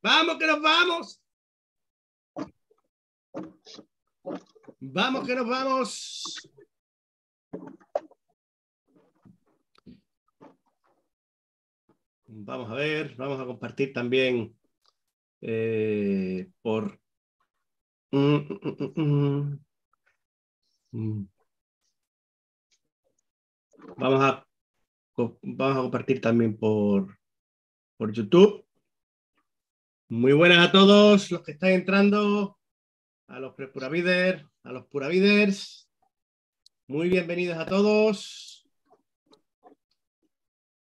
Vamos que nos vamos. Vamos que nos vamos. Vamos a ver, vamos a compartir también eh, por... Mm, mm, mm, vamos, a, vamos a compartir también por, por YouTube. Muy buenas a todos los que están entrando, a los prepuraviders, a los puraviders. Muy bienvenidos a todos.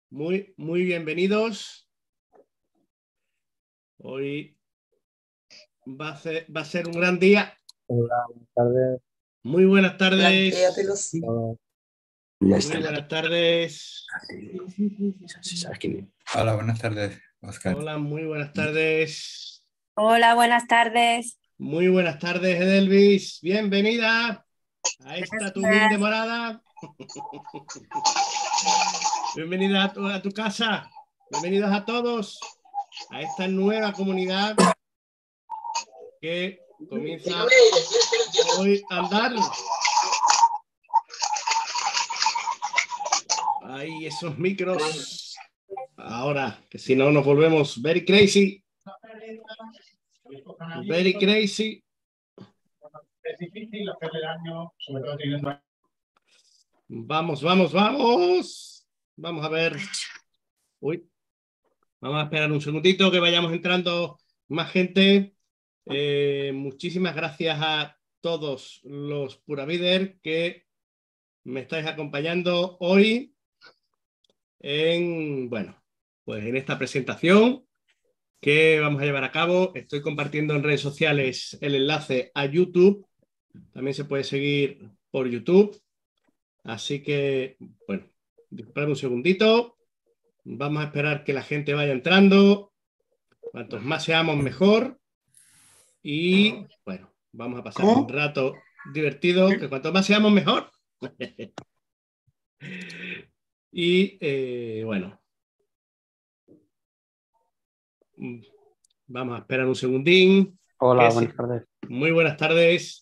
Muy, muy bienvenidos. Hoy va a, ser, va a ser un gran día. Hola, buenas tardes. Muy buenas tardes. Muy buenas tardes. Ah, Hola, buenas tardes. Hola, muy buenas tardes. Hola, buenas tardes. Muy buenas tardes, Edelvis. Bienvenida a esta tu de morada. Bienvenida a a tu casa. Bienvenidos a todos a esta nueva comunidad que comienza hoy a andar. Ay, esos micros. Ahora, que si no nos volvemos very crazy. Very crazy. Es difícil año, sobre todo Vamos, vamos, vamos. Vamos a ver. Uy. Vamos a esperar un segundito que vayamos entrando más gente. Eh, muchísimas gracias a todos los Puravider que me estáis acompañando hoy en, bueno, pues en esta presentación que vamos a llevar a cabo, estoy compartiendo en redes sociales el enlace a YouTube. También se puede seguir por YouTube. Así que, bueno, disculpen un segundito. Vamos a esperar que la gente vaya entrando. Cuantos más seamos, mejor. Y bueno, vamos a pasar un rato divertido, que cuantos más seamos, mejor. y eh, bueno, Vamos a esperar un segundín. Hola, buenas tardes. Muy buenas tardes.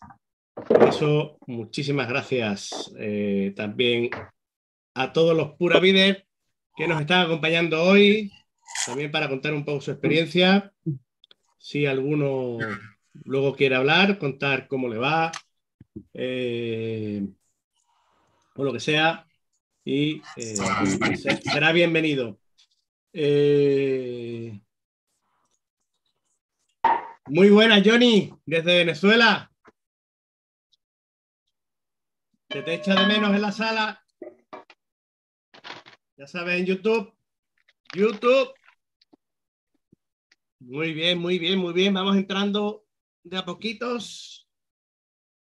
Por eso, muchísimas gracias eh, también a todos los Pura Vida que nos están acompañando hoy, también para contar un poco su experiencia. Si alguno luego quiere hablar, contar cómo le va eh, o lo que sea, y eh, será bienvenido. Muy buenas, Johnny, desde Venezuela. te echa de menos en la sala. Ya saben, YouTube. YouTube. Muy bien, muy bien, muy bien. Vamos entrando de a poquitos.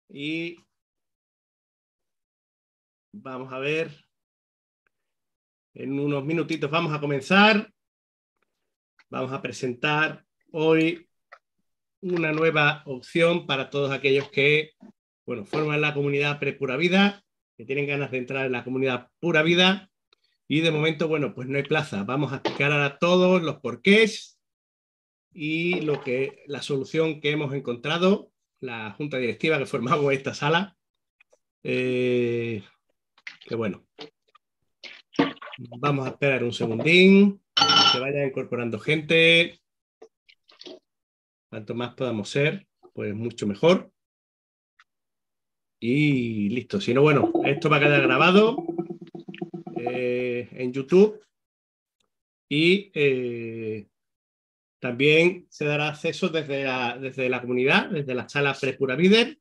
Y vamos a ver. En unos minutitos vamos a comenzar. Vamos a presentar hoy una nueva opción para todos aquellos que, bueno, forman la comunidad Pura Vida, que tienen ganas de entrar en la comunidad Pura Vida. Y de momento, bueno, pues no hay plaza. Vamos a explicar ahora todos los porqués y lo que, la solución que hemos encontrado, la junta directiva que formamos esta sala. Eh, que bueno. Vamos a esperar un segundín, que vaya incorporando gente. Cuanto más podamos ser, pues mucho mejor. Y listo. Si no, bueno, esto va a quedar grabado eh, en YouTube y eh, también se dará acceso desde la, desde la comunidad, desde la sala Frescura Vider,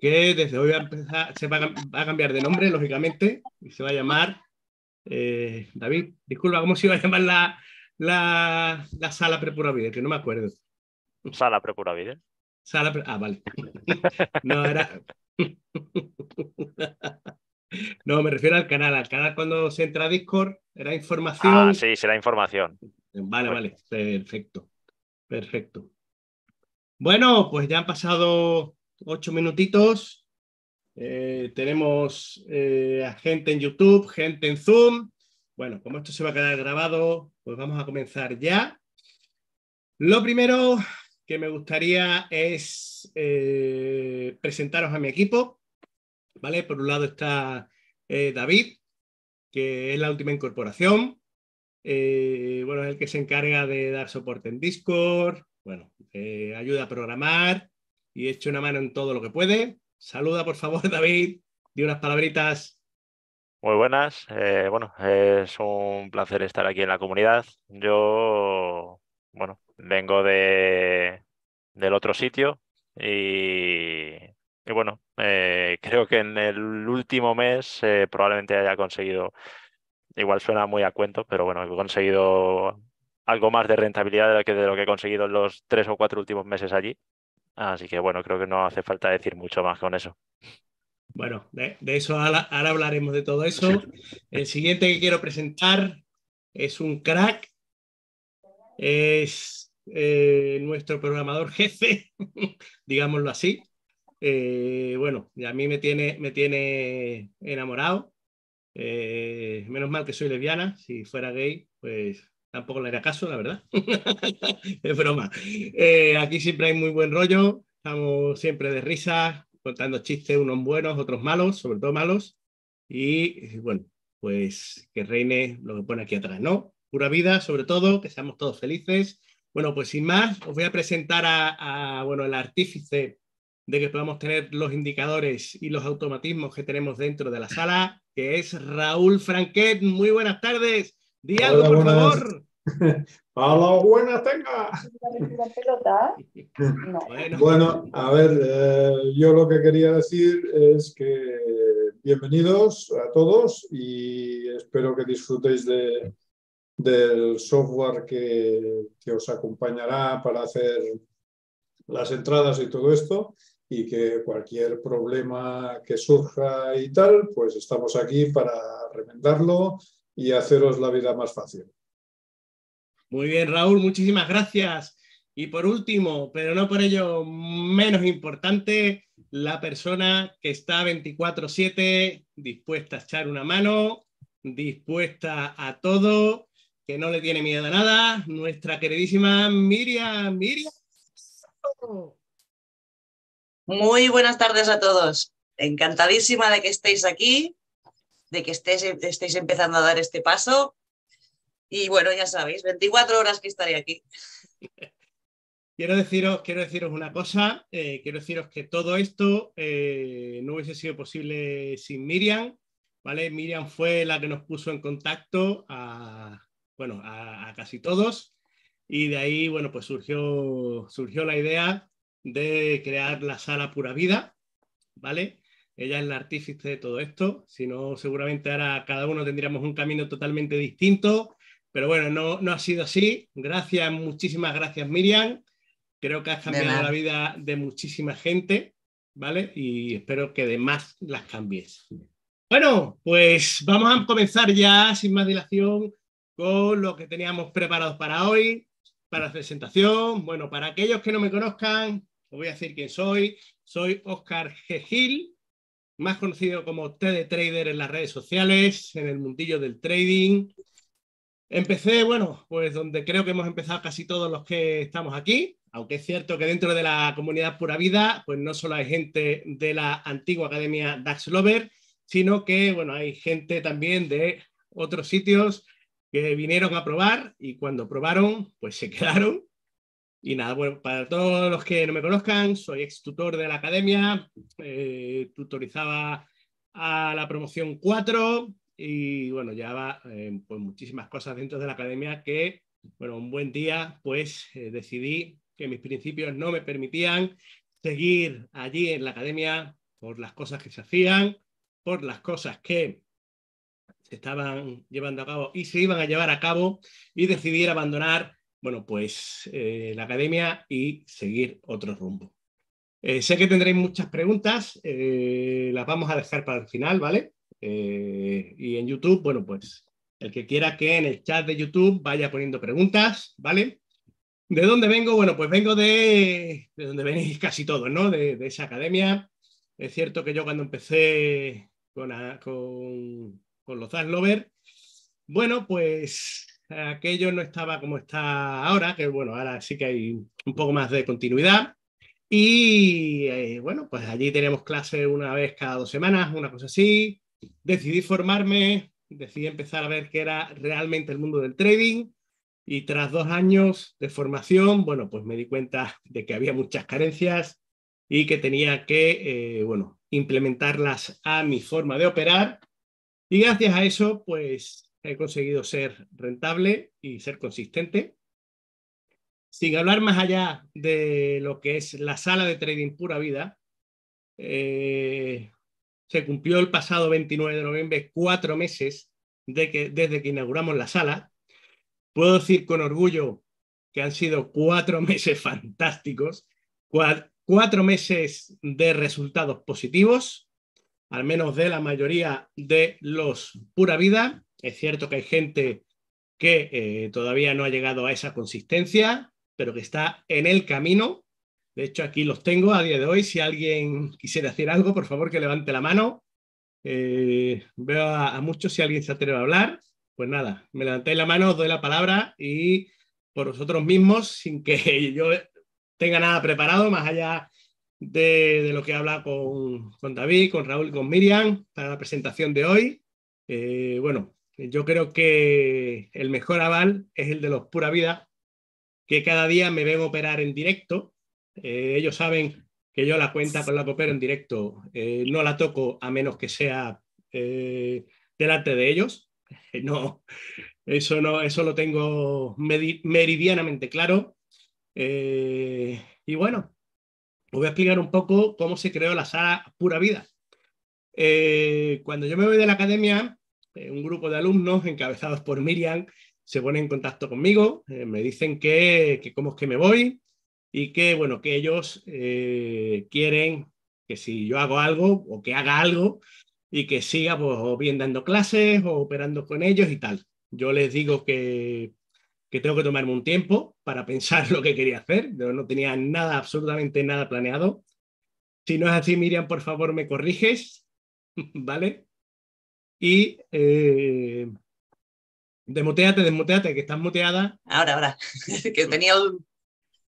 que desde hoy va se va a, cambiar de nombre, lógicamente, y se va a llamar, eh, David, disculpa, ¿cómo se iba a llamar la, la, sala prepura vida, que no me acuerdo. Sala prepura vida. Sala Ah, vale. No, era. No, me refiero al canal. Al canal cuando se entra a Discord, era información. Ah, sí, será información. Vale, vale, perfecto. Perfecto. Bueno, pues ya han pasado ocho minutitos. Eh, tenemos eh, gente en YouTube, gente en Zoom. Bueno, como esto se va a quedar grabado, pues vamos a comenzar ya. Lo primero que me gustaría es eh, presentaros a mi equipo. ¿vale? Por un lado está eh, David, que es la última incorporación. Eh, bueno, es el que se encarga de dar soporte en Discord, bueno, ayuda a programar y echa una mano en todo lo que puede. Saluda, por favor, David, di unas palabritas. Muy buenas. Eh, bueno, es un placer estar aquí en la comunidad. Yo, bueno, vengo de, del otro sitio y, bueno, eh, creo que en el último mes eh, probablemente haya conseguido, igual suena muy a cuento, pero bueno, he conseguido algo más de rentabilidad de lo que, de lo que he conseguido en los tres o cuatro últimos meses allí. Así que bueno, creo que no hace falta decir mucho más con eso. Bueno, de, eso ahora, hablaremos de todo eso. El siguiente que quiero presentar es un crack. Es eh, nuestro programador jefe, digámoslo así. Eh, bueno, a mí me tiene, me tiene enamorado. Eh, menos mal que soy lesbiana. Si fuera gay, pues tampoco le haría caso, la verdad. es broma. aquí siempre hay muy buen rollo. Estamos siempre de risa contando chistes, unos buenos, otros malos, sobre todo malos. Y eh, bueno, pues que reine lo que pone aquí atrás, ¿no? Pura vida, sobre todo, que seamos todos felices. Bueno, pues sin más, os voy a presentar a, bueno, el artífice de que podamos tener los indicadores y los automatismos que tenemos dentro de la sala, que es Raúl Franquet. Muy buenas tardes. Di por favor. ¡A la buena tenga! Bueno. a ver, eh, yo lo que quería decir es que bienvenidos a todos y espero que disfrutéis de, del software que, que os acompañará para hacer las entradas y todo esto y que cualquier problema que surja y tal, pues estamos aquí para remendarlo y haceros la vida más fácil. Muy bien, Raúl, muchísimas gracias. Y por último, pero no por ello menos importante, la persona que está 24/7 dispuesta a echar una mano, dispuesta a todo, que no le tiene miedo a nada, nuestra queridísima Miriam. Muy buenas tardes a todos. Encantadísima de que estéis aquí, de que estéis empezando a dar este paso y bueno, ya sabéis, 24 horas que estaré aquí. Quiero deciros, quiero deciros una cosa, eh, quiero deciros que todo esto eh, no hubiese sido posible sin Miriam, ¿vale? Miriam fue la que nos puso en contacto a, bueno, a, casi todos y de ahí, bueno, pues surgió, surgió la idea de crear la sala Pura Vida, ¿vale? Ella es la artífice de todo esto, si no, seguramente ahora cada uno tendríamos un camino totalmente distinto, pero bueno, no, ha sido así. Gracias, muchísimas gracias, Miriam. Creo que has cambiado la vida de muchísima gente, ¿vale? Y espero que de más las cambies. Bueno, pues vamos a comenzar ya, sin más dilación, con lo que teníamos preparado para hoy, para la presentación. Bueno, para aquellos que no me conozcan, os voy a decir quién soy. Soy Oscar G. Gil, más conocido como TD Trader en las redes sociales, en el mundillo del trading. Empecé, bueno, pues donde creo que hemos empezado casi todos los que estamos aquí, aunque es cierto que dentro de la comunidad Pura Vida, pues no solo hay gente de la antigua Academia Dax Lover, sino que, bueno, hay gente también de otros sitios que vinieron a probar y cuando probaron, pues se quedaron. Y nada, bueno, para todos los que no me conozcan, soy ex tutor de la Academia, eh, tutorizaba a la promoción 4, y bueno, llevaba eh, pues muchísimas cosas dentro de la academia que, bueno, un buen día pues eh, decidí que mis principios no me permitían seguir allí en la academia por las cosas que se hacían, por las cosas que se estaban llevando a cabo y se iban a llevar a cabo y decidir abandonar, bueno, pues eh, la academia y seguir otro rumbo. sé que tendréis muchas preguntas, las vamos a dejar para el final, ¿vale? Eh, y en YouTube, bueno, pues el que quiera que en el chat de YouTube vaya poniendo preguntas, ¿vale? ¿De dónde vengo? Bueno, pues vengo de, de donde venís casi todos, ¿no? De, esa academia. Es cierto que yo cuando empecé con, con, con los bueno, pues aquello no estaba como está ahora, que bueno, ahora sí que hay un poco más de continuidad. Y eh, bueno, pues allí tenemos clases una vez cada dos semanas, una cosa así decidí formarme, decidí empezar a ver qué era realmente el mundo del trading y tras dos años de formación, bueno, pues me di cuenta de que había muchas carencias y que tenía que, eh, bueno, implementarlas a mi forma de operar y gracias a eso, pues he conseguido ser rentable y ser consistente. Sin hablar más allá de lo que es la sala de trading pura vida, eh, se cumplió el pasado 29 de noviembre cuatro meses de que, desde que inauguramos la sala. Puedo decir con orgullo que han sido cuatro meses fantásticos, cuatro meses de resultados positivos, al menos de la mayoría de los pura vida. Es cierto que hay gente que eh, todavía no ha llegado a esa consistencia, pero que está en el camino de hecho, aquí los tengo a día de hoy. Si alguien quisiera hacer algo, por favor que levante la mano. Eh, veo a, muchos si alguien se atreve a hablar. Pues nada, me levantáis la mano, os doy la palabra y por vosotros mismos, sin que yo tenga nada preparado, más allá de, lo que habla con, con, David, con Raúl, con Miriam, para la presentación de hoy. Eh, bueno, yo creo que el mejor aval es el de los pura vida, que cada día me ven operar en directo eh, ellos saben que yo la cuenta con la popera en directo eh, no la toco a menos que sea eh, delante de ellos. No, eso no, eso lo tengo meridianamente claro. y bueno, os voy a explicar un poco cómo se creó la sala Pura Vida. cuando yo me voy de la academia, un grupo de alumnos encabezados por Miriam se pone en contacto conmigo, me dicen que cómo es que me voy, y que, bueno, que ellos eh, quieren que si yo hago algo o que haga algo y que siga pues, o bien dando clases o operando con ellos y tal. Yo les digo que, que tengo que tomarme un tiempo para pensar lo que quería hacer. Yo no tenía nada, absolutamente nada planeado. Si no es así, Miriam, por favor, me corriges, ¿vale? Y eh, desmuteate, desmuteate, que estás muteada. Ahora, ahora, que tenía un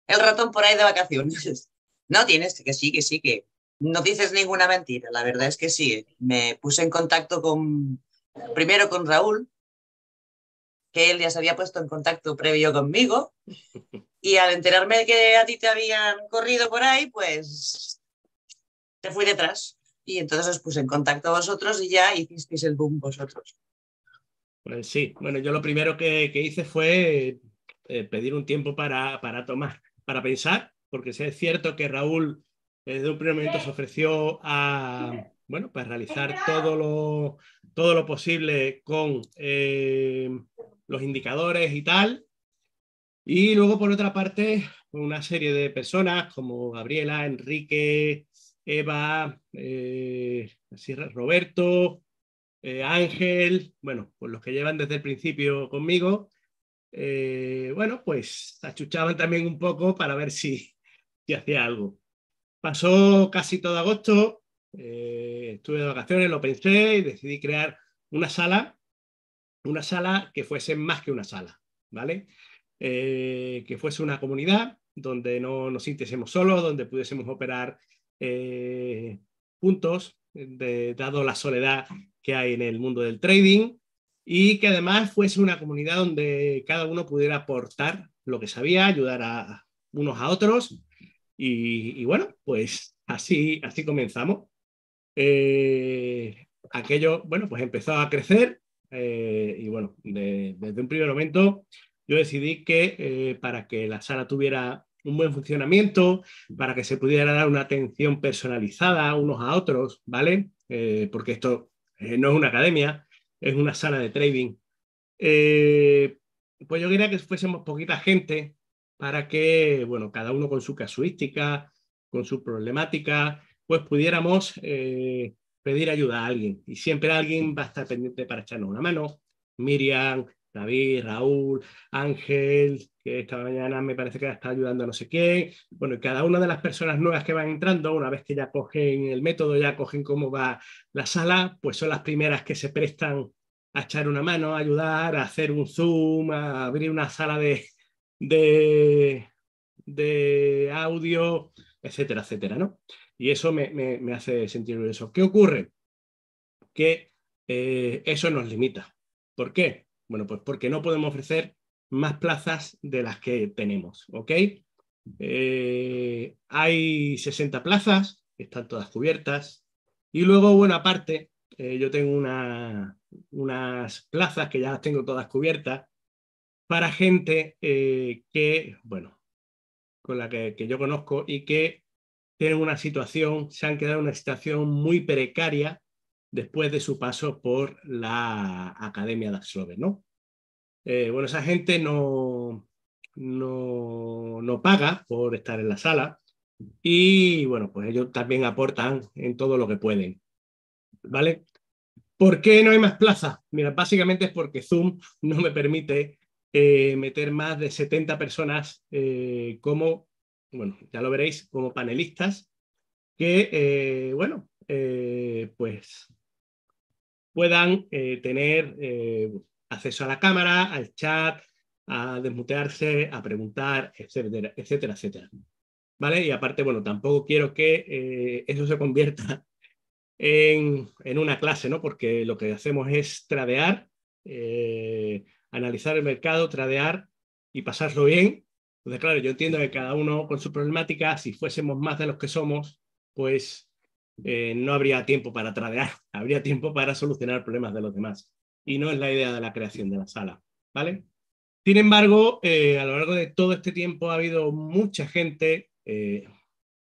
el ratón por ahí de vacaciones. No, tienes que sí, que sí, que no dices ninguna mentira. La verdad es que sí. Me puse en contacto con, primero con Raúl, que él ya se había puesto en contacto previo conmigo. Y al enterarme que a ti te habían corrido por ahí, pues te fui detrás. Y entonces os puse en contacto a vosotros y ya hicisteis el boom vosotros. Pues sí, bueno, yo lo primero que, hice fue eh, pedir un tiempo para, para tomar para pensar, porque sí es cierto que Raúl desde un primer momento se ofreció a bueno, pues, realizar todo lo, todo lo posible con eh, los indicadores y tal. Y luego, por otra parte, una serie de personas como Gabriela, Enrique, Eva, eh, Roberto, eh, Ángel, bueno, pues los que llevan desde el principio conmigo, eh, bueno, pues achuchaban también un poco para ver si, hacía algo. Pasó casi todo agosto, eh, estuve de vacaciones, lo pensé y decidí crear una sala, una sala que fuese más que una sala, ¿vale? Eh, que fuese una comunidad donde no nos sintiésemos solos, donde pudiésemos operar juntos, dado la soledad que hay en el mundo del trading, y que además fuese una comunidad donde cada uno pudiera aportar lo que sabía, ayudar a unos a otros. Y, bueno, pues así, así comenzamos. Eh, aquello, bueno, pues empezó a crecer eh, y bueno, desde un primer momento yo decidí que eh, para que la sala tuviera un buen funcionamiento, para que se pudiera dar una atención personalizada unos a otros, ¿vale? porque esto no es una academia, es una sala de trading. Eh, pues yo quería que fuésemos poquita gente para que, bueno, cada uno con su casuística, con su problemática, pues pudiéramos eh, pedir ayuda a alguien. Y siempre alguien va a estar pendiente para echarnos una mano. Miriam, David, Raúl, Ángel, que esta mañana me parece que está ayudando a no sé quién. Bueno, y cada una de las personas nuevas que van entrando, una vez que ya cogen el método, ya cogen cómo va la sala, pues son las primeras que se prestan a echar una mano, a ayudar, a hacer un zoom, a abrir una sala de, audio, etcétera, etcétera, ¿no? Y eso me, hace sentir eso. ¿Qué ocurre? Que eh, eso nos limita. ¿Por qué? Bueno, pues porque no podemos ofrecer más plazas de las que tenemos, ¿ok? Eh, hay 60 plazas, están todas cubiertas. Y luego, bueno, aparte, eh, yo tengo unas plazas que ya las tengo todas cubiertas para gente eh, que, bueno, con la que, que yo conozco y que tienen una situación, se han quedado en una situación muy precaria después de su paso por la Academia de Axlove, ¿no? Eh, bueno, esa gente no, no, paga por estar en la sala y, bueno, pues ellos también aportan en todo lo que pueden, ¿vale? ¿Por qué no hay más plazas? Mira, básicamente es porque Zoom no me permite eh, meter más de 70 personas eh, como, bueno, ya lo veréis, como panelistas, que, bueno, pues puedan eh, tener eh, acceso a la cámara, al chat, a desmutearse, a preguntar, etcétera, etcétera, etcétera. ¿Vale? Y aparte, bueno, tampoco quiero que eh, eso se convierta en, en, una clase, ¿no? Porque lo que hacemos es tradear, analizar el mercado, tradear y pasarlo bien. Entonces, claro, yo entiendo que cada uno con su problemática, si fuésemos más de los que somos, pues eh, no habría tiempo para tradear, habría tiempo para solucionar problemas de los demás. Y no es la idea de la creación de la sala, ¿vale? Sin embargo, eh, a lo largo de todo este tiempo ha habido mucha gente, eh,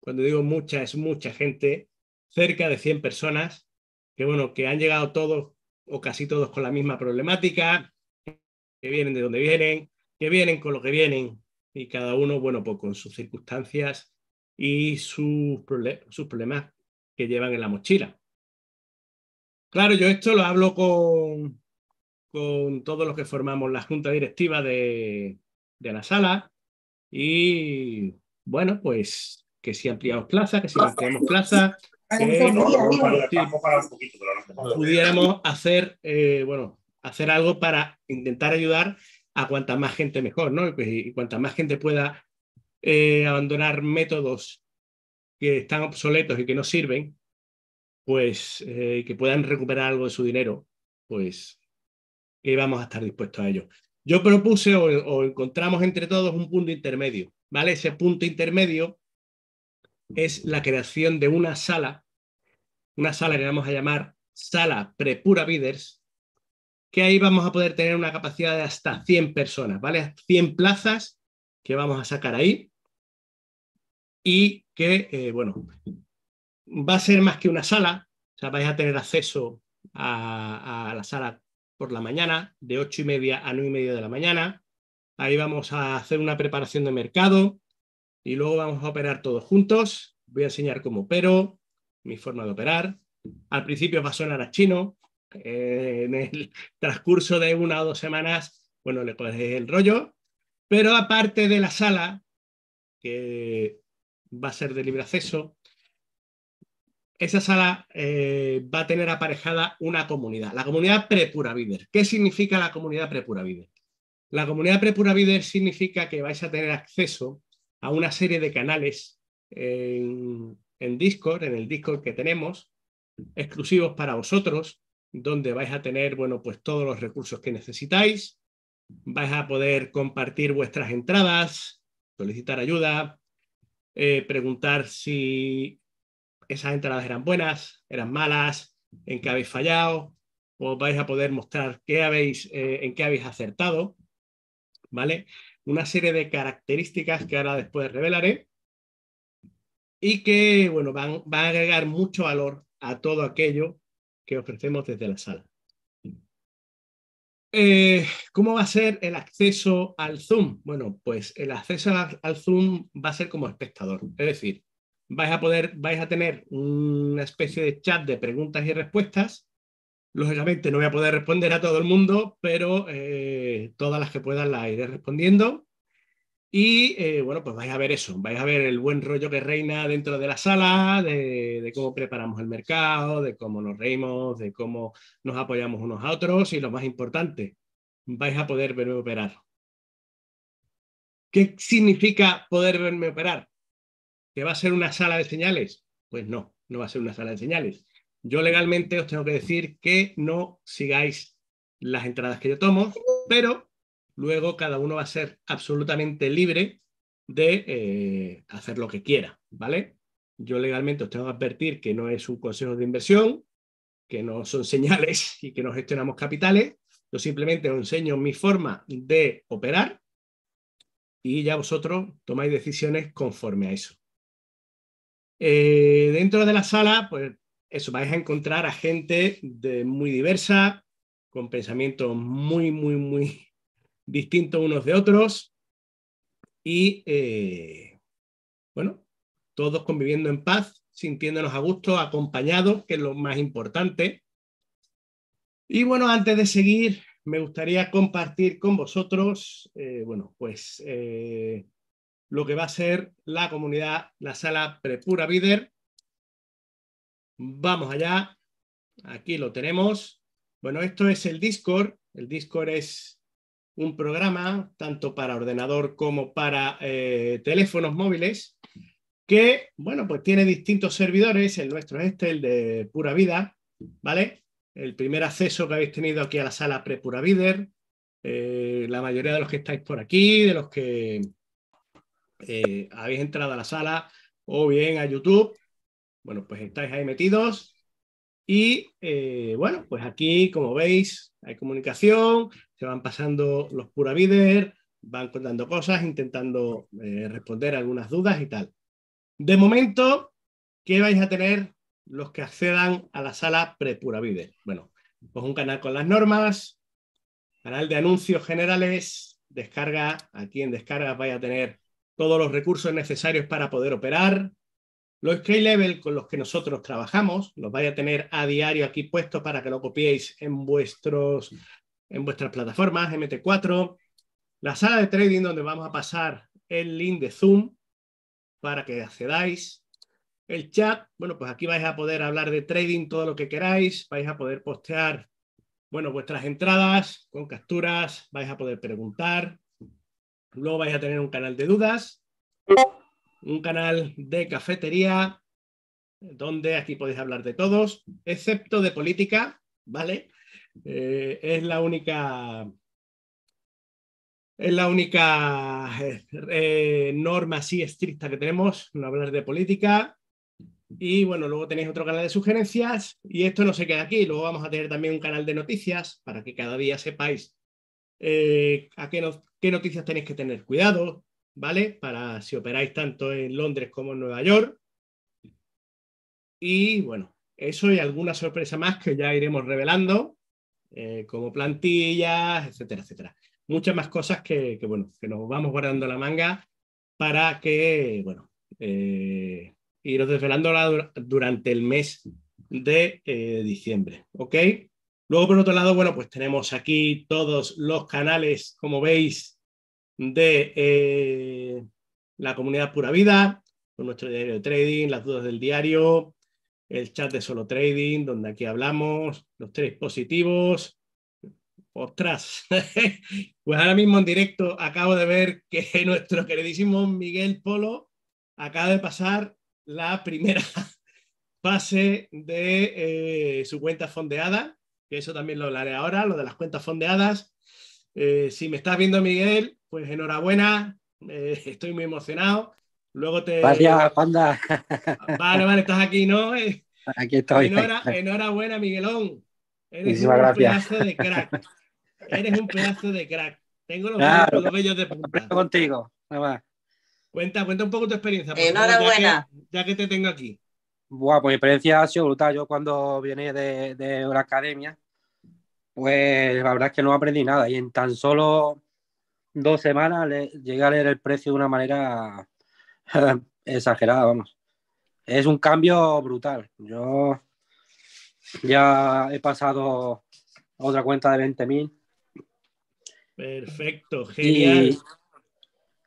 cuando digo mucha, es mucha gente, cerca de 100 personas, que bueno, que han llegado todos o casi todos con la misma problemática, que vienen de donde vienen, que vienen con lo que vienen, y cada uno, bueno, pues con sus circunstancias y sus problemas que llevan en la mochila. Claro, yo esto lo hablo con, con todos los que formamos la junta directiva de, la sala y bueno, pues que si ampliamos plaza, que si ampliamos plaza, pudiéramos hacer, eh, bueno, hacer algo para intentar ayudar a cuanta más gente mejor, ¿no? Y, pues, cuanta más gente pueda eh, abandonar métodos que están obsoletos y que no sirven, pues eh, que puedan recuperar algo de su dinero, pues que eh, vamos a estar dispuestos a ello. Yo propuse o, encontramos entre todos un punto intermedio, ¿vale? Ese punto intermedio es la creación de una sala, una sala que vamos a llamar sala prepura viders, que ahí vamos a poder tener una capacidad de hasta 100 personas, ¿vale? 100 plazas que vamos a sacar ahí y que, eh, bueno, va a ser más que una sala, o sea, vais a tener acceso a, la sala por la mañana, de ocho y media a 9 y media de la mañana. Ahí vamos a hacer una preparación de mercado y luego vamos a operar todos juntos. Voy a enseñar cómo opero, mi forma de operar. Al principio va a sonar a chino. Eh, en el transcurso de una o dos semanas, bueno, le coges el rollo. Pero aparte de la sala, que va a ser de libre acceso. Esa sala eh, va a tener aparejada una comunidad, la comunidad Prepura víder. ¿Qué significa la comunidad Prepura víder? La comunidad Prepura víder significa que vais a tener acceso a una serie de canales en, Discord, en el Discord que tenemos, exclusivos para vosotros, donde vais a tener bueno, pues todos los recursos que necesitáis, vais a poder compartir vuestras entradas, solicitar ayuda, eh, preguntar si esas entradas eran buenas, eran malas, en qué habéis fallado, os vais a poder mostrar qué habéis, eh, en qué habéis acertado, ¿vale? Una serie de características que ahora después revelaré y que, bueno, van, van a agregar mucho valor a todo aquello que ofrecemos desde la sala. Eh, ¿Cómo va a ser el acceso al Zoom? Bueno, pues el acceso al Zoom va a ser como espectador, es decir, vais a poder, vais a tener una especie de chat de preguntas y respuestas. Lógicamente no voy a poder responder a todo el mundo, pero eh, todas las que puedan las iré respondiendo. Y eh, bueno, pues vais a ver eso, vais a ver el buen rollo que reina dentro de la sala, de, de, cómo preparamos el mercado, de cómo nos reímos, de cómo nos apoyamos unos a otros y lo más importante, vais a poder verme operar. ¿Qué significa poder verme operar? ¿Que va a ser una sala de señales? Pues no, no va a ser una sala de señales. Yo legalmente os tengo que decir que no sigáis las entradas que yo tomo, pero luego cada uno va a ser absolutamente libre de eh, hacer lo que quiera, ¿vale? Yo legalmente os tengo que advertir que no es un consejo de inversión, que no son señales y que no gestionamos capitales. Yo simplemente os enseño mi forma de operar y ya vosotros tomáis decisiones conforme a eso. Eh, dentro de la sala, pues eso, vais a encontrar a gente de muy diversa, con pensamientos muy, muy, muy distintos unos de otros y, eh, bueno, todos conviviendo en paz, sintiéndonos a gusto, acompañados, que es lo más importante. Y bueno, antes de seguir, me gustaría compartir con vosotros, eh, bueno, pues eh, lo que va a ser la comunidad, la sala Prepura Vider. Vamos allá, aquí lo tenemos. Bueno, esto es el Discord. El Discord es un programa, tanto para ordenador como para eh, teléfonos móviles, que, bueno, pues tiene distintos servidores, el nuestro es este, el de Pura Vida, ¿vale? El primer acceso que habéis tenido aquí a la sala pre-Pura Vida. Eh, la mayoría de los que estáis por aquí, de los que eh, habéis entrado a la sala o bien a YouTube, bueno, pues estáis ahí metidos. Y bueno, pues aquí, como veis, hay comunicación, se van pasando los pura van contando cosas, intentando eh, responder algunas dudas y tal. De momento, ¿qué vais a tener los que accedan a la sala pre-pura Bueno, pues un canal con las normas, canal de anuncios generales, descarga, aquí en descarga vais a tener todos los recursos necesarios para poder operar. Los scale level con los que nosotros trabajamos, los vais a tener a diario aquí puestos para que lo copiéis en vuestros en vuestras plataformas, MT4, la sala de trading donde vamos a pasar el link de Zoom para que accedáis, el chat, bueno, pues aquí vais a poder hablar de trading todo lo que queráis, vais a poder postear, bueno, vuestras entradas con capturas, vais a poder preguntar, luego vais a tener un canal de dudas, un canal de cafetería, donde aquí podéis hablar de todos, excepto de política, ¿vale? Eh, es la única, la única eh, norma así estricta que tenemos, no hablar de política. Y bueno, luego tenéis otro canal de sugerencias y esto no se queda aquí. Luego vamos a tener también un canal de noticias para que cada día sepáis eh, a qué, qué noticias tenéis que tener cuidado, ¿vale? Para si operáis tanto en Londres como en Nueva York. Y bueno, eso y alguna sorpresa más que ya iremos revelando. Eh, como plantillas, etcétera, etcétera. Muchas más cosas que, bueno, que nos vamos guardando la manga para que, bueno, eh, iros desvelando durante el mes de eh, diciembre, ¿ok? Luego, por otro lado, bueno, pues tenemos aquí todos los canales, como veis, de la comunidad Pura Vida, con nuestro diario de trading, las dudas del diario, el chat de Solo Trading, donde aquí hablamos, los tres positivos. Ostras, pues ahora mismo en directo acabo de ver que nuestro queridísimo Miguel Polo acaba de pasar la primera fase de eh, su cuenta fondeada, que eso también lo hablaré ahora, lo de las cuentas fondeadas. Eh, si me estás viendo, Miguel, pues enhorabuena, eh, estoy muy emocionado. Luego te. Vaya, panda. Vale, vale, estás aquí, ¿no? Aquí estoy. enhorabuena, Miguelón. Eres un pedazo de crack. Eres un pedazo de crack. Tengo los, claro, bellos de punta. contigo, nada Cuenta, cuenta un poco tu experiencia. Enhorabuena. Ya que, te tengo aquí. Buah, pues mi experiencia ha sido brutal. Yo cuando vine de, de la academia, pues la verdad es que no aprendí nada. Y en tan solo dos semanas llegué a leer el precio de una manera exagerada, vamos. Es un cambio brutal. Yo ya he pasado otra cuenta de 20.000. Perfecto, genial.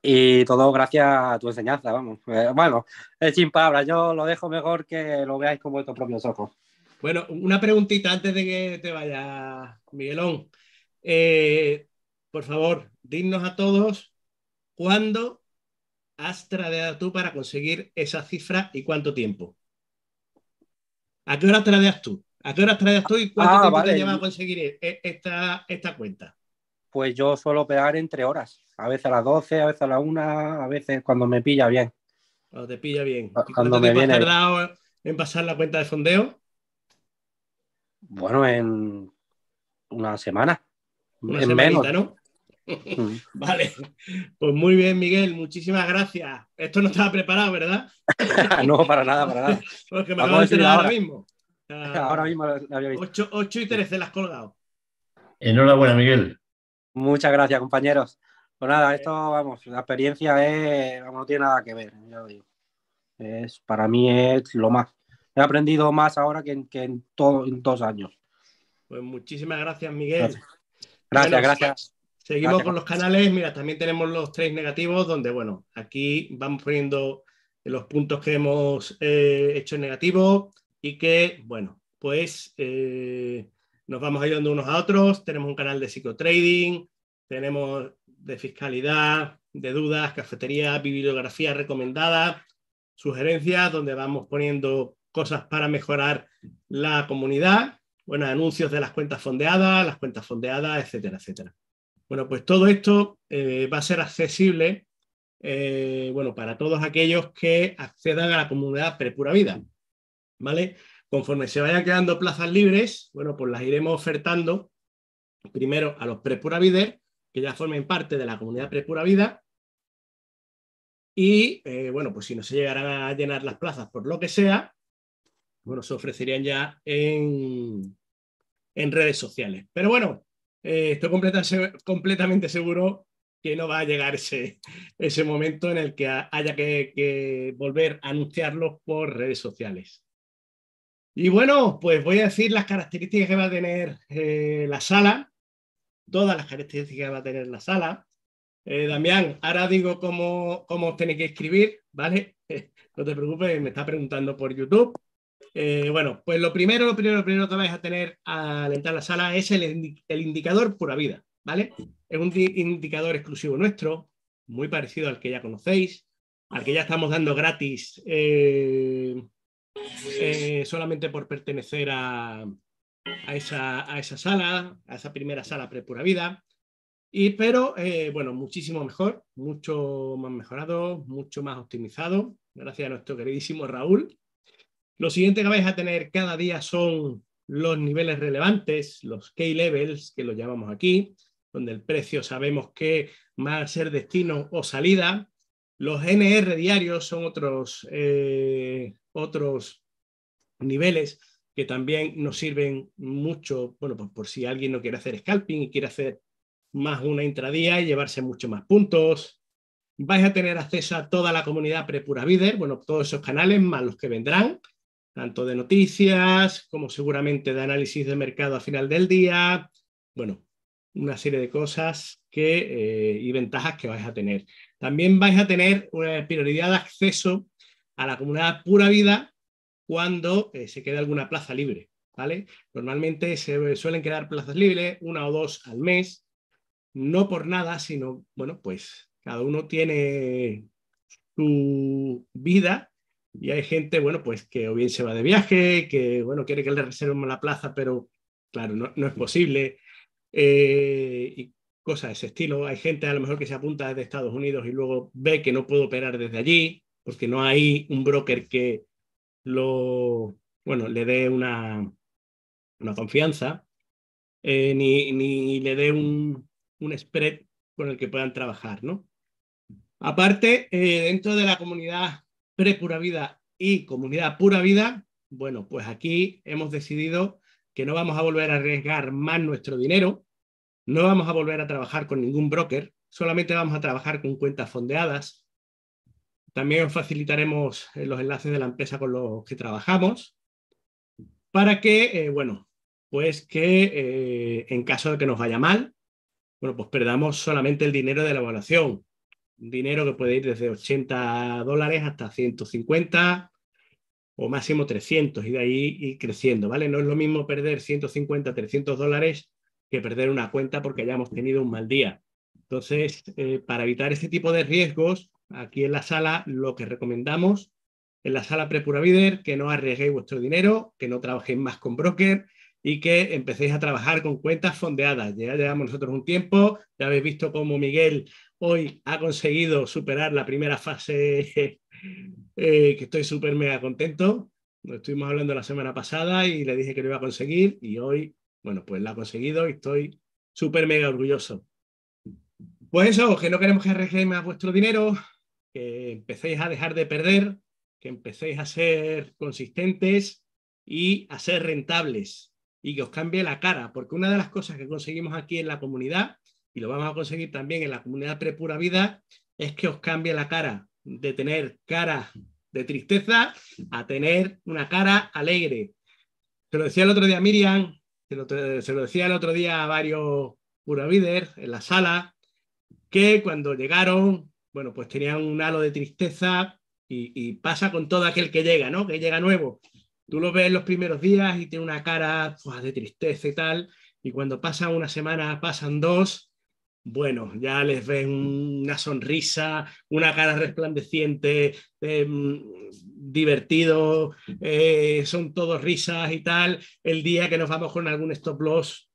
Y, todo gracias a tu enseñanza, vamos. Eh, bueno, es sin palabras, yo lo dejo mejor que lo veáis con vuestros propios ojos. Bueno, una preguntita antes de que te vaya Miguelón. Eh, por favor, dinos a todos cuándo has tradeado tú para conseguir esa cifra y cuánto tiempo? ¿A qué hora tradeas tú? ¿A qué hora tradeas tú y cuánto ah, tiempo te lleva a conseguir e, e, esta, cuenta? Pues yo suelo operar entre horas, a veces a las 12, a veces a las 1, a veces cuando me pilla bien. Cuando te pilla bien. cuando cuánto me tiempo has tardado en pasar la cuenta de fondeo? Bueno, en una semana. en menos. ¿no? Mm. vale, pues muy bien, Miguel, muchísimas gracias. Esto no estaba preparado, ¿verdad? no, para nada, para nada. ahora. mismo. ahora mismo la había visto. 8, y 13 las colgado. Enhorabuena, Miguel. Muchas gracias, compañeros. Pues nada, esto, vamos, la experiencia no tiene nada que ver, Es, para mí es lo más. He aprendido más ahora que en, que en, todo, en dos años. Pues muchísimas gracias, Miguel. Gracias, gracias. Seguimos con los canales. Mira, también tenemos los tres negativos, donde, bueno, aquí vamos poniendo los puntos que hemos eh, hecho en negativo y que, bueno, pues eh, nos vamos ayudando unos a otros. Tenemos un canal de psicotrading, tenemos de fiscalidad, de dudas, cafetería, bibliografía recomendada, sugerencias, donde vamos poniendo cosas para mejorar la comunidad, bueno, anuncios de las cuentas fondeadas, las cuentas fondeadas, etcétera, etcétera. Bueno, pues todo esto eh, va a ser accesible eh, bueno, para todos aquellos que accedan a la comunidad Prepura Vida. ¿Vale? Conforme se vayan quedando plazas libres, bueno, pues las iremos ofertando primero a los Prepura Vider, que ya formen parte de la comunidad Prepura Vida. Y eh, bueno, pues si no se llegarán a llenar las plazas por lo que sea, bueno, se ofrecerían ya en redes sociales. Pero bueno, eh, estoy completamente seguro que no va a llegar ese, momento en el que haya que, volver a anunciarlos por redes sociales. Y bueno, pues voy a decir las características que va a tener eh, la sala, todas las características que va a tener la sala. Eh, Damián, ahora digo cómo, cómo os tenéis que escribir, ¿vale? No te preocupes, me está preguntando por YouTube. Eh, bueno, pues lo primero, lo primero, lo primero que vais a tener al entrar a la sala es el, indicador pura vida, ¿vale? Es un indicador exclusivo nuestro, muy parecido al que ya conocéis, al que ya estamos dando gratis eh, eh, solamente por pertenecer a, esa, sala, a esa primera sala pre-pura vida. Y, pero, bueno, muchísimo mejor, mucho más mejorado, mucho más optimizado, gracias a nuestro queridísimo Raúl lo siguiente que vais a tener cada día son los niveles relevantes, los key levels, que lo llamamos aquí, donde el precio sabemos que va a ser destino o salida. Los NR diarios son otros, eh, otros niveles que también nos sirven mucho, bueno, pues por si alguien no quiere hacer scalping y quiere hacer más una intradía y llevarse mucho más puntos. Vais a tener acceso a toda la comunidad Prepura Vider, bueno, todos esos canales más los que vendrán tanto de noticias como seguramente de análisis de mercado a final del día, bueno, una serie de cosas que, eh, y ventajas que vais a tener. También vais a tener una prioridad de acceso a la comunidad pura vida cuando eh, se quede alguna plaza libre, ¿vale? Normalmente se suelen quedar plazas libres, una o dos al mes, no por nada, sino, bueno, pues cada uno tiene su vida y hay gente, bueno, pues que o bien se va de viaje, que, bueno, quiere que le reservemos la plaza, pero claro, no, es posible. Eh, y cosas de ese estilo. Hay gente a lo mejor que se apunta desde Estados Unidos y luego ve que no puede operar desde allí, porque no hay un broker que lo, bueno, le dé una, una confianza, eh, ni, ni, le dé un, spread con el que puedan trabajar, ¿no? Aparte, eh, dentro de la comunidad Pura Vida y Comunidad Pura Vida, bueno, pues aquí hemos decidido que no vamos a volver a arriesgar más nuestro dinero, no vamos a volver a trabajar con ningún broker, solamente vamos a trabajar con cuentas fondeadas. También facilitaremos eh, los enlaces de la empresa con los que trabajamos para que, eh, bueno, pues que eh, en caso de que nos vaya mal, bueno, pues perdamos solamente el dinero de la evaluación, dinero que puede ir desde 80 dólares hasta 150 o máximo 300 y de ahí ir creciendo, ¿vale? No es lo mismo perder 150, 300 dólares que perder una cuenta porque hayamos tenido un mal día. Entonces, eh, para evitar este tipo de riesgos, aquí en la sala lo que recomendamos en la sala Prepuravider, que no arriesguéis vuestro dinero, que no trabajéis más con broker y que empecéis a trabajar con cuentas fondeadas. Ya llevamos nosotros un tiempo, ya habéis visto cómo Miguel hoy ha conseguido superar la primera fase, eh, que estoy súper mega contento. Lo estuvimos hablando la semana pasada y le dije que lo iba a conseguir y hoy, bueno, pues la ha conseguido y estoy súper mega orgulloso. Pues eso, que no queremos que arriesguéis más vuestro dinero, que empecéis a dejar de perder, que empecéis a ser consistentes y a ser rentables y que os cambie la cara, porque una de las cosas que conseguimos aquí en la comunidad y lo vamos a conseguir también en la comunidad Prepura Vida, es que os cambie la cara de tener cara de tristeza a tener una cara alegre. Se lo decía el otro día a Miriam, se lo, decía el otro día a varios Puraviders en la sala, que cuando llegaron, bueno, pues tenían un halo de tristeza y, pasa con todo aquel que llega, ¿no? Que llega nuevo. Tú lo ves los primeros días y tiene una cara pues, de tristeza y tal, y cuando pasa una semana, pasan dos, bueno, ya les ven una sonrisa, una cara resplandeciente, em, divertido, eh, son todos risas y tal. El día que nos vamos con algún stop loss,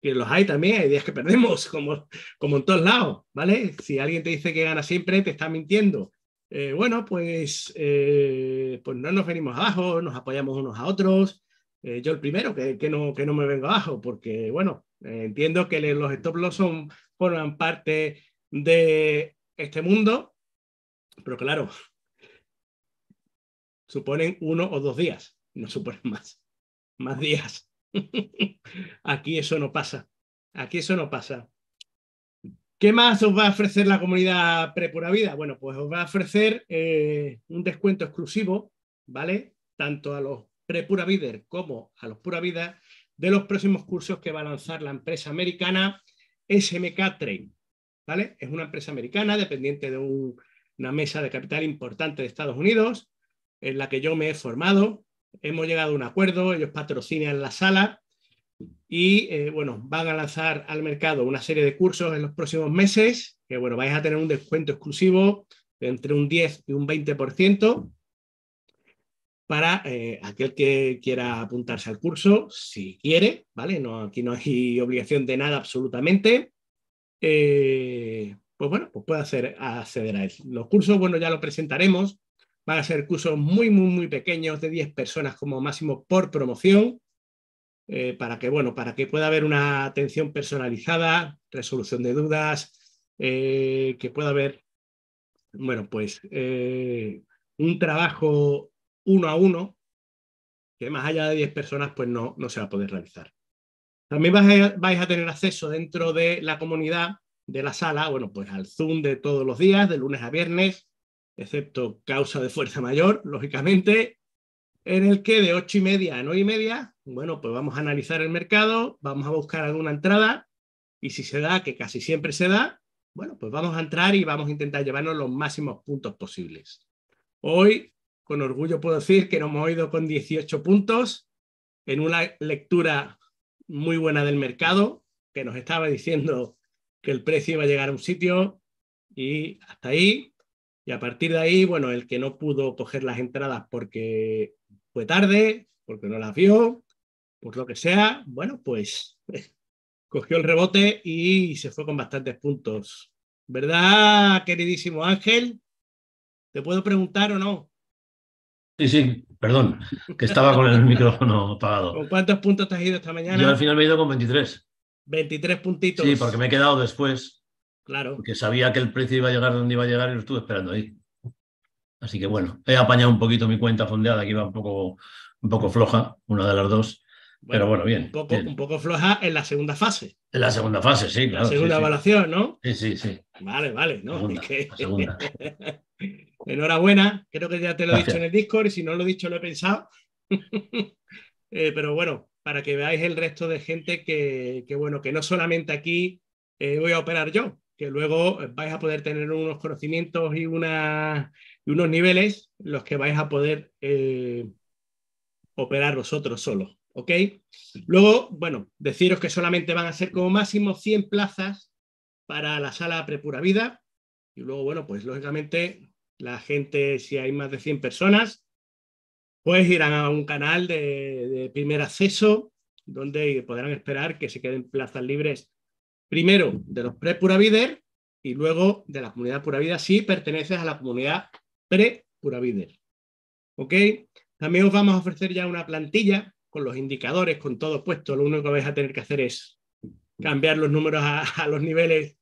que los hay también, hay días que perdemos, como, como en todos lados, ¿vale? Si alguien te dice que gana siempre, te está mintiendo. Eh, bueno, pues, eh, pues no nos venimos abajo, nos apoyamos unos a otros. yo el primero, que, que, no, que no me vengo abajo, porque bueno, eh, entiendo que los stop loss son, forman parte de este mundo, pero claro, suponen uno o dos días, no suponen más, más días. Aquí eso no pasa, aquí eso no pasa. ¿Qué más os va a ofrecer la comunidad Prepura Vida? Bueno, pues os va a ofrecer eh, un descuento exclusivo, ¿vale? Tanto a los Prepura Vider como a los Pura Vida de los próximos cursos que va a lanzar la empresa americana SMK Train. ¿vale? Es una empresa americana dependiente de una mesa de capital importante de Estados Unidos, en la que yo me he formado. Hemos llegado a un acuerdo, ellos patrocinan la sala y eh, bueno, van a lanzar al mercado una serie de cursos en los próximos meses, que bueno, vais a tener un descuento exclusivo de entre un 10 y un 20% para eh, aquel que quiera apuntarse al curso, si quiere, ¿vale? aquí no hay obligación de nada absolutamente. Eh, pues bueno, pues puede hacer, acceder a él. Los cursos, bueno, ya lo presentaremos. Van a ser cursos muy, muy, muy pequeños, de 10 personas como máximo por promoción, eh, para que, bueno, para que pueda haber una atención personalizada, resolución de dudas, que pueda haber, bueno, pues un trabajo uno a uno, que más allá de 10 personas, pues no, no se va a poder realizar. También vais a, vais a tener acceso dentro de la comunidad de la sala, bueno, pues al Zoom de todos los días, de lunes a viernes, excepto causa de fuerza mayor, lógicamente, en el que de ocho y media a nueve y media, bueno, pues vamos a analizar el mercado, vamos a buscar alguna entrada y si se da, que casi siempre se da, bueno, pues vamos a entrar y vamos a intentar llevarnos los máximos puntos posibles. Hoy con orgullo puedo decir que nos hemos ido con 18 puntos en una lectura muy buena del mercado que nos estaba diciendo que el precio iba a llegar a un sitio y hasta ahí. Y a partir de ahí, bueno, el que no pudo coger las entradas porque fue tarde, porque no las vio, por lo que sea, bueno, pues cogió el rebote y se fue con bastantes puntos. ¿Verdad, queridísimo Ángel? ¿Te puedo preguntar o no? Sí, sí, perdón, que estaba con el micrófono apagado. ¿Con cuántos puntos te has ido esta mañana? Yo al final me he ido con 23. 23 puntitos. Sí, porque me he quedado después. Claro. Porque sabía que el precio iba a llegar donde iba a llegar y lo estuve esperando ahí. Así que bueno, he apañado un poquito mi cuenta fondeada, que iba un poco, un poco floja, una de las dos. pero bueno, bien un, poco, floja en la segunda fase. En la segunda fase, sí, claro. segunda evaluación, ¿no? Sí, sí, sí. Vale, vale, ¿no? Enhorabuena, creo que ya te lo he dicho en el Discord, y si no lo he dicho lo he pensado. Eh, pero bueno, para que veáis el resto de gente que, bueno, que no solamente aquí eh, voy a operar yo, que luego vais a poder tener unos conocimientos y, unos niveles los que vais a poder eh, operar vosotros solos, ¿ok? Luego, bueno, deciros que solamente van a ser como máximo 100 plazas para la sala Prepura Vida y luego, bueno, pues lógicamente la gente, si hay más de 100 personas, pues irán a un canal de, primer acceso donde podrán esperar que se queden plazas libres primero de los pre-Puravider y luego de la comunidad Pura Vida si perteneces a la comunidad pre-Puravider. ¿Ok? También os vamos a ofrecer ya una plantilla con los indicadores, con todo puesto. Lo único que vais a tener que hacer es cambiar los números a, los niveles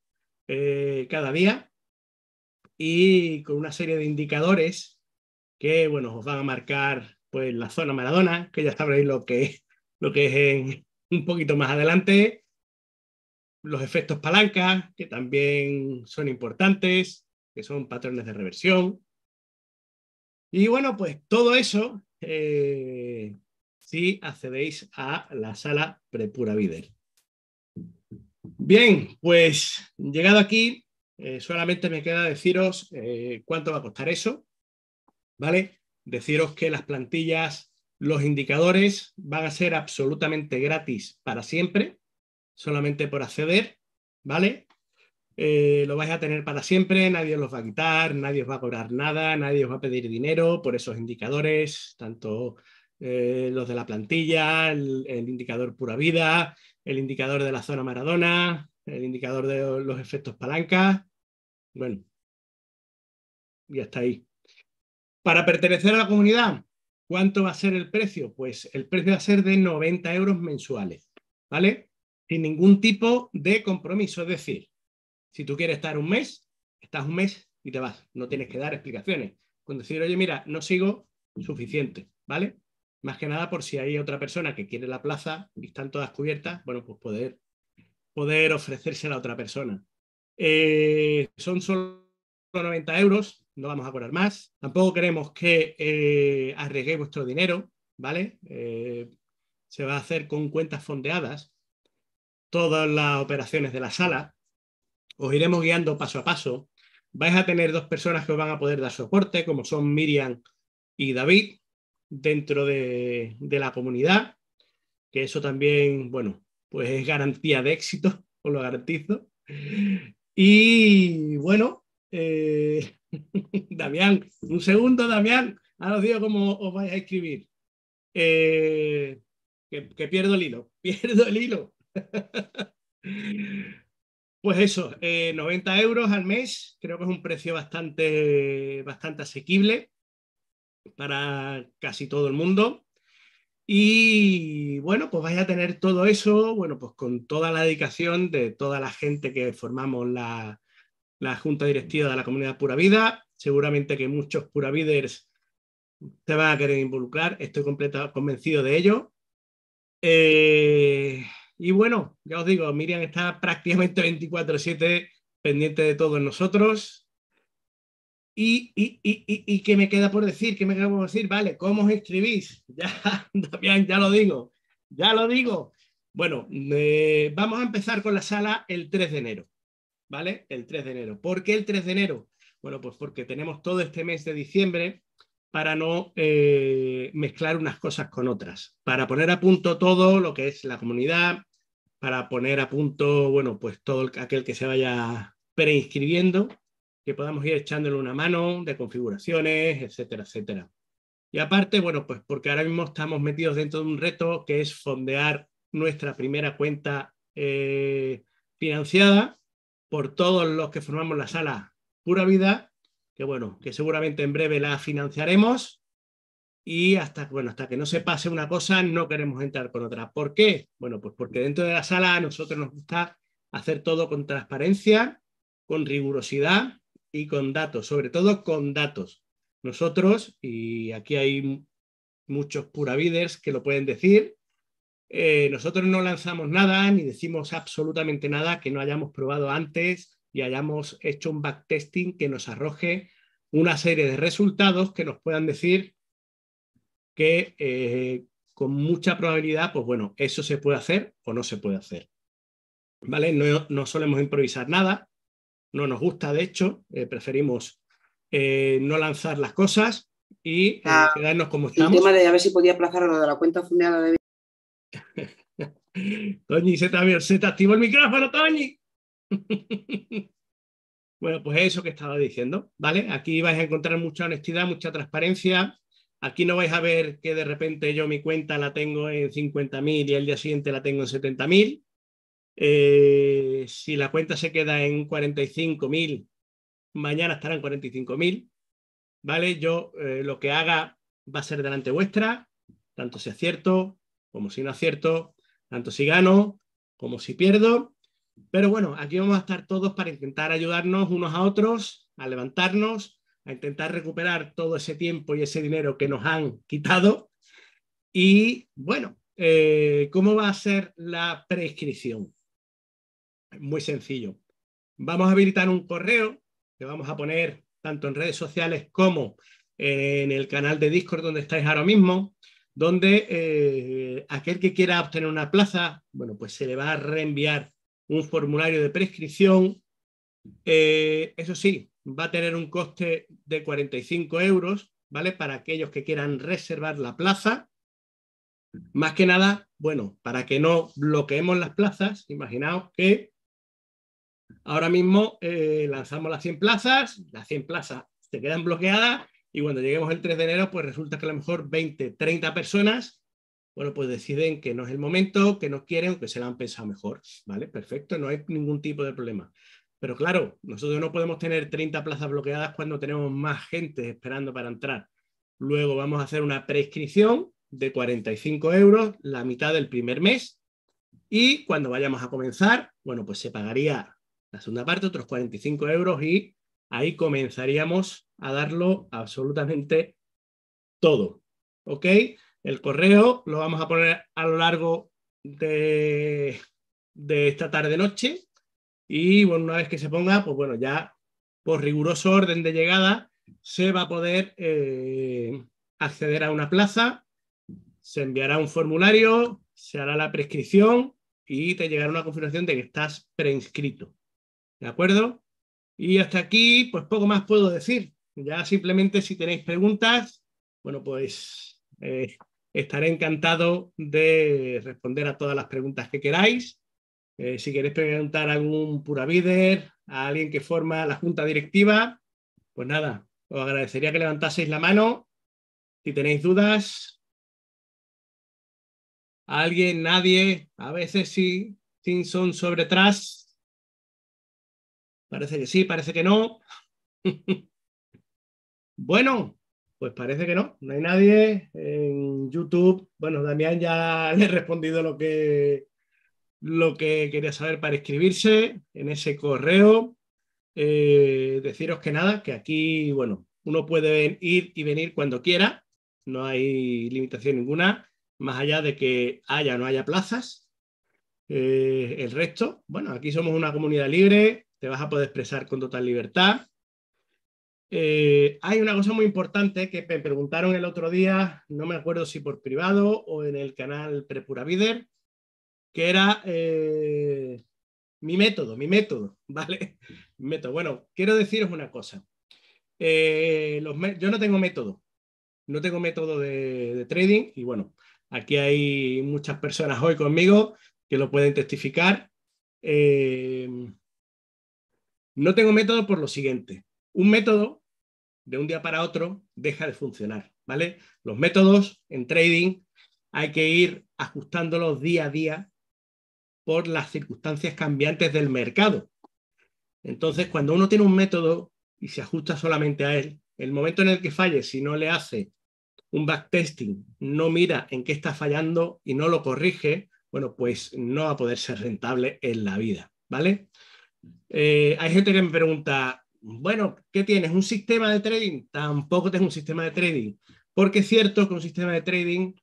eh, cada día y con una serie de indicadores que, bueno, os van a marcar pues la zona Maradona, que ya sabréis lo que, lo que es un poquito más adelante, los efectos palanca, que también son importantes, que son patrones de reversión. Y bueno, pues todo eso eh, si accedéis a la sala Prepura Vider. Bien, pues llegado aquí, eh, solamente me queda deciros eh, cuánto va a costar eso, ¿vale? Deciros que las plantillas, los indicadores van a ser absolutamente gratis para siempre, solamente por acceder, ¿vale? Eh, lo vais a tener para siempre, nadie os los va a quitar, nadie os va a cobrar nada, nadie os va a pedir dinero por esos indicadores, tanto los de la plantilla, el, el, indicador pura vida, el indicador de la zona Maradona, el indicador de los efectos palancas. Bueno, ya está ahí. Para pertenecer a la comunidad, ¿cuánto va a ser el precio? Pues el precio va a ser de 90 euros mensuales, ¿vale? Sin ningún tipo de compromiso. Es decir, si tú quieres estar un mes, estás un mes y te vas. No tienes que dar explicaciones. Con decir, oye, mira, no sigo, suficiente, ¿vale? Más que nada por si hay otra persona que quiere la plaza y están todas cubiertas, bueno, pues poder, poder ofrecérsela a otra persona. Eh, son solo 90 euros, no vamos a cobrar más. Tampoco queremos que eh, arriesguéis vuestro dinero, ¿vale? Eh, se va a hacer con cuentas fondeadas todas las operaciones de la sala. Os iremos guiando paso a paso. Vais a tener dos personas que os van a poder dar soporte, como son Miriam y David, dentro de, de la comunidad, que eso también, bueno, pues es garantía de éxito, os lo garantizo. Y bueno, eh, Damián, un segundo, Damián, ¿a os digo cómo os vais a escribir. Eh, que, pierdo el hilo, pierdo el hilo. pues eso, 90 eh, euros al mes, creo que es un precio bastante, bastante asequible para casi todo el mundo. Y bueno, pues vais a tener todo eso, bueno, pues con toda la dedicación de toda la gente que formamos la, Junta Directiva de la Comunidad Pura Vida. Seguramente que muchos Pura se te van a querer involucrar, estoy completamente convencido de ello. Eh, y bueno, ya os digo, Miriam está prácticamente 24/7 pendiente de todos nosotros. Y, que me queda por decir, que me queda por decir, vale, ¿cómo os escribís? Ya, ya lo digo, ya lo digo. Bueno, eh, vamos a empezar con la sala el 3 de enero, ¿vale? El 3 de enero. ¿Por qué el 3 de enero? Bueno, pues porque tenemos todo este mes de diciembre para no eh, mezclar unas cosas con otras, para poner a punto todo lo que es la comunidad, para poner a punto, bueno, pues todo aquel que se vaya preinscribiendo que podamos ir echándole una mano de configuraciones, etcétera, etcétera. Y aparte, bueno, pues porque ahora mismo estamos metidos dentro de un reto que es fondear nuestra primera cuenta eh, financiada por todos los que formamos la sala Pura Vida, que bueno, que seguramente en breve la financiaremos y hasta, bueno, hasta que no se pase una cosa no queremos entrar con otra. ¿Por qué? Bueno, pues porque dentro de la sala a nosotros nos gusta hacer todo con transparencia, con rigurosidad y con datos, sobre todo con datos. Nosotros, y aquí hay muchos puraviders que lo pueden decir, eh, nosotros no lanzamos nada ni decimos absolutamente nada que no hayamos probado antes y hayamos hecho un backtesting que nos arroje una serie de resultados que nos puedan decir que eh, con mucha probabilidad, pues bueno, eso se puede hacer o no se puede hacer. ¿Vale? no solemos improvisar nada, no nos gusta, de hecho, eh, preferimos eh, no lanzar las cosas y eh, ah, quedarnos como estamos. El tema de a ver si podía aplazar lo de la cuenta fundada de... Toñi, se te, se te activó el micrófono, Toñi. bueno, pues eso que estaba diciendo, ¿vale? Aquí vais a encontrar mucha honestidad, mucha transparencia. Aquí no vais a ver que de repente yo mi cuenta la tengo en 50.000 y el día siguiente la tengo en 70.000. Eh, si la cuenta se queda en 45.000, mañana estarán en 45.000, ¿vale? Yo eh, lo que haga va a ser delante vuestra, tanto si acierto como si no acierto, tanto si gano como si pierdo. Pero bueno, aquí vamos a estar todos para intentar ayudarnos unos a otros, a levantarnos, a intentar recuperar todo ese tiempo y ese dinero que nos han quitado. Y bueno, eh, ¿cómo va a ser la prescripción? muy sencillo. Vamos a habilitar un correo que vamos a poner tanto en redes sociales como eh, en el canal de Discord donde estáis ahora mismo, donde eh, aquel que quiera obtener una plaza, bueno, pues se le va a reenviar un formulario de prescripción. Eh, eso sí, va a tener un coste de 45 euros, ¿vale? Para aquellos que quieran reservar la plaza. Más que nada, bueno, para que no bloqueemos las plazas, imaginaos que Ahora mismo eh, lanzamos las 100 plazas, las 100 plazas se quedan bloqueadas y cuando lleguemos el 3 de enero, pues resulta que a lo mejor 20, 30 personas, bueno, pues deciden que no es el momento, que no quieren o que se la han pensado mejor, ¿vale? Perfecto, no hay ningún tipo de problema. Pero claro, nosotros no podemos tener 30 plazas bloqueadas cuando tenemos más gente esperando para entrar. Luego vamos a hacer una prescripción de 45 euros, la mitad del primer mes. Y cuando vayamos a comenzar, bueno, pues se pagaría la segunda parte, otros 45 euros y ahí comenzaríamos a darlo absolutamente todo. ¿Ok? El correo lo vamos a poner a lo largo de, esta tarde-noche y bueno, una vez que se ponga, pues bueno, ya por riguroso orden de llegada se va a poder eh, acceder a una plaza, se enviará un formulario, se hará la prescripción y te llegará una confirmación de que estás preinscrito. ¿De acuerdo? Y hasta aquí, pues poco más puedo decir. Ya simplemente si tenéis preguntas, bueno, pues eh, estaré encantado de responder a todas las preguntas que queráis. Eh, si queréis preguntar a algún puravider, a alguien que forma la junta directiva, pues nada, os agradecería que levantaseis la mano si tenéis dudas. ¿Alguien? ¿Nadie? A veces sí. Sin son sobre atrás Parece que sí, parece que no. bueno, pues parece que no, no hay nadie en YouTube. Bueno, Damián ya le he respondido lo que, lo que quería saber para escribirse en ese correo. Eh, deciros que nada, que aquí, bueno, uno puede ir y venir cuando quiera, no hay limitación ninguna, más allá de que haya o no haya plazas. Eh, el resto, bueno, aquí somos una comunidad libre, te vas a poder expresar con total libertad. Eh, hay una cosa muy importante que me preguntaron el otro día, no me acuerdo si por privado o en el canal Prepura Vider, que era eh, mi método, mi método, ¿vale? método. Bueno, quiero deciros una cosa. Eh, yo no tengo método, no tengo método de, trading y bueno, aquí hay muchas personas hoy conmigo que lo pueden testificar. No tengo método por lo siguiente. Un método de un día para otro deja de funcionar, ¿vale? Los métodos en trading hay que ir ajustándolos día a día por las circunstancias cambiantes del mercado. Entonces, cuando uno tiene un método y se ajusta solamente a él, el momento en el que falle, si no le hace un backtesting, no mira en qué está fallando y no lo corrige, bueno, pues no va a poder ser rentable en la vida, ¿vale? Eh, hay gente que me pregunta, bueno, ¿qué tienes? ¿Un sistema de trading? Tampoco tengo un sistema de trading, porque es cierto que un sistema de trading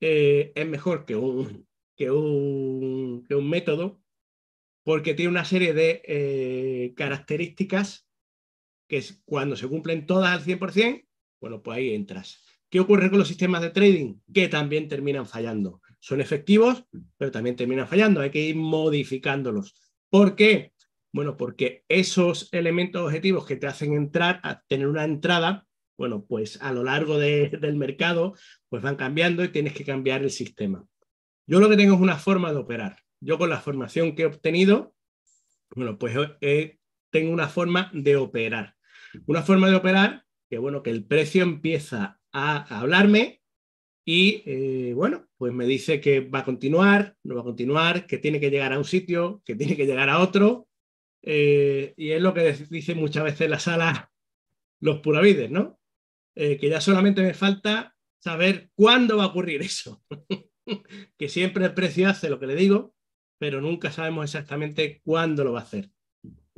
eh, es mejor que un, que, un, que un método, porque tiene una serie de eh, características que cuando se cumplen todas al 100%, bueno, pues ahí entras. ¿Qué ocurre con los sistemas de trading? Que también terminan fallando. Son efectivos, pero también terminan fallando. Hay que ir modificándolos. ¿Por qué? Bueno, porque esos elementos objetivos que te hacen entrar, a tener una entrada, bueno, pues a lo largo del mercado, pues van cambiando y tienes que cambiar el sistema. Yo lo que tengo es una forma de operar. Yo con la formación que he obtenido, bueno, pues tengo una forma de operar. Una forma de operar que, bueno, que el precio empieza a, hablarme y, eh, bueno, pues me dice que va a continuar, no va a continuar, que tiene que llegar a un sitio, que tiene que llegar a otro, eh, y es lo que dicen muchas veces en la sala los puravides, ¿no? Eh, que ya solamente me falta saber cuándo va a ocurrir eso. que siempre el precio hace lo que le digo, pero nunca sabemos exactamente cuándo lo va a hacer.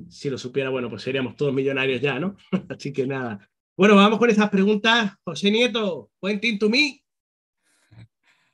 Si lo supiera, bueno, pues seríamos todos millonarios ya, ¿no? Así que nada. Bueno, vamos con esas preguntas. José Nieto, Quentin to me.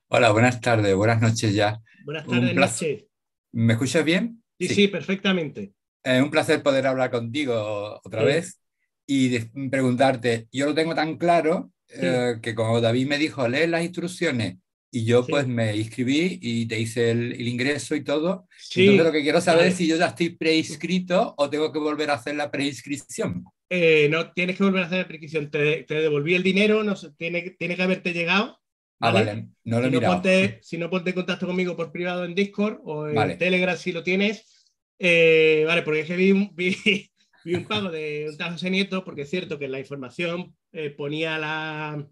Hola, buenas tardes, buenas noches ya. Buenas tardes, noches. ¿Me escuchas bien? sí, sí, perfectamente. Eh, un placer poder hablar contigo otra vez y mm, preguntarte, yo lo tengo tan claro eh, que como David me dijo, lee las instrucciones y yo pues me inscribí y te hice el, ingreso y todo. Entonces lo que quiero saber eh, es si yo ya estoy preinscrito o tengo que volver a hacer la preinscripción. no, tienes que volver a hacer la preinscripción. Te, te devolví el dinero, no, tiene, tiene que haberte llegado. Ah, vale. No lo si, ponte, si no ponte en contacto conmigo por privado en Discord o en Telegram si lo tienes eh, vale, porque es que vi un, vi, vi un pago de un Nieto, porque es cierto que la información eh, ponía, la,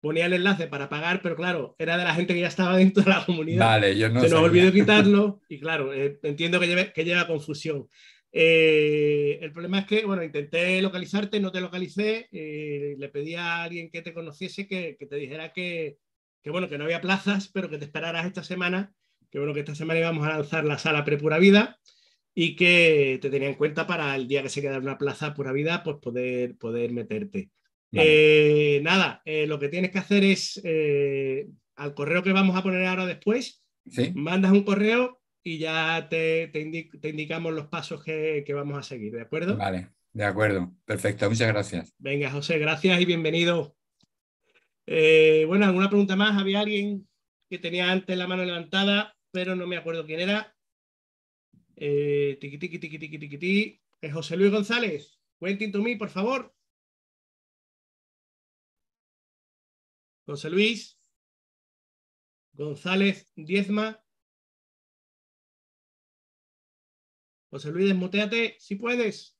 ponía el enlace para pagar, pero claro, era de la gente que ya estaba dentro de la comunidad. Se nos olvidó quitarlo y claro, eh, entiendo que lleva, que lleva confusión. el problema es que, bueno, intenté localizarte, no te localicé, le pedí a alguien que te conociese que, te dijera que, que, bueno, que no había plazas, pero que te esperaras esta semana, que bueno, que esta semana íbamos a lanzar la sala Prepura Vida y que te tenía en cuenta para el día que se quedara una plaza pura vida, pues poder, poder meterte. Eh, nada, eh, lo que tienes que hacer es eh, al correo que vamos a poner ahora después, mandas un correo y ya te, indicamos los pasos que, que, vamos a seguir, ¿de acuerdo? Vale, de acuerdo, perfecto, muchas gracias. Venga, José, gracias y bienvenido. bueno, ¿alguna pregunta más? ¿Había alguien que tenía antes la mano levantada, pero no me acuerdo quién era? Eh, tiqui, eh, José Luis González, Quentin por favor. José Luis. González Diezma. José Luis, desmuteate si puedes.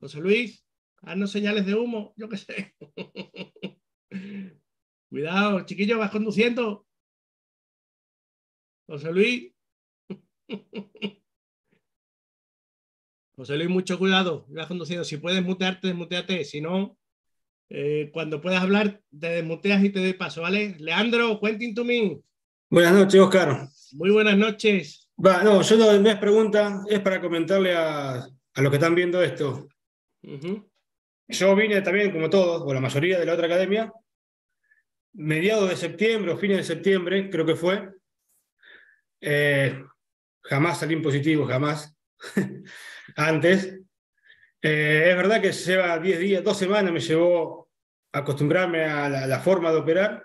José Luis, haznos señales de humo, yo qué sé. Cuidado, chiquillo, vas conduciendo. José Luis. José Luis, mucho cuidado. Si puedes mutearte, desmuteate. Si no, eh, cuando puedas hablar, te desmuteas y te doy paso, ¿vale? Leandro, Quentin mí. Buenas noches, Oscar. Muy buenas noches. Va, no, yo no, es pregunta, es para comentarle a, a los que están viendo esto. Yo vine también, como todos, o la mayoría de la otra academia, mediados de septiembre o fines de septiembre, creo que fue, eh, jamás salí en positivo, jamás. Antes. Eh, es verdad que lleva 10 días, 2 semanas me llevó a acostumbrarme a la, forma de operar.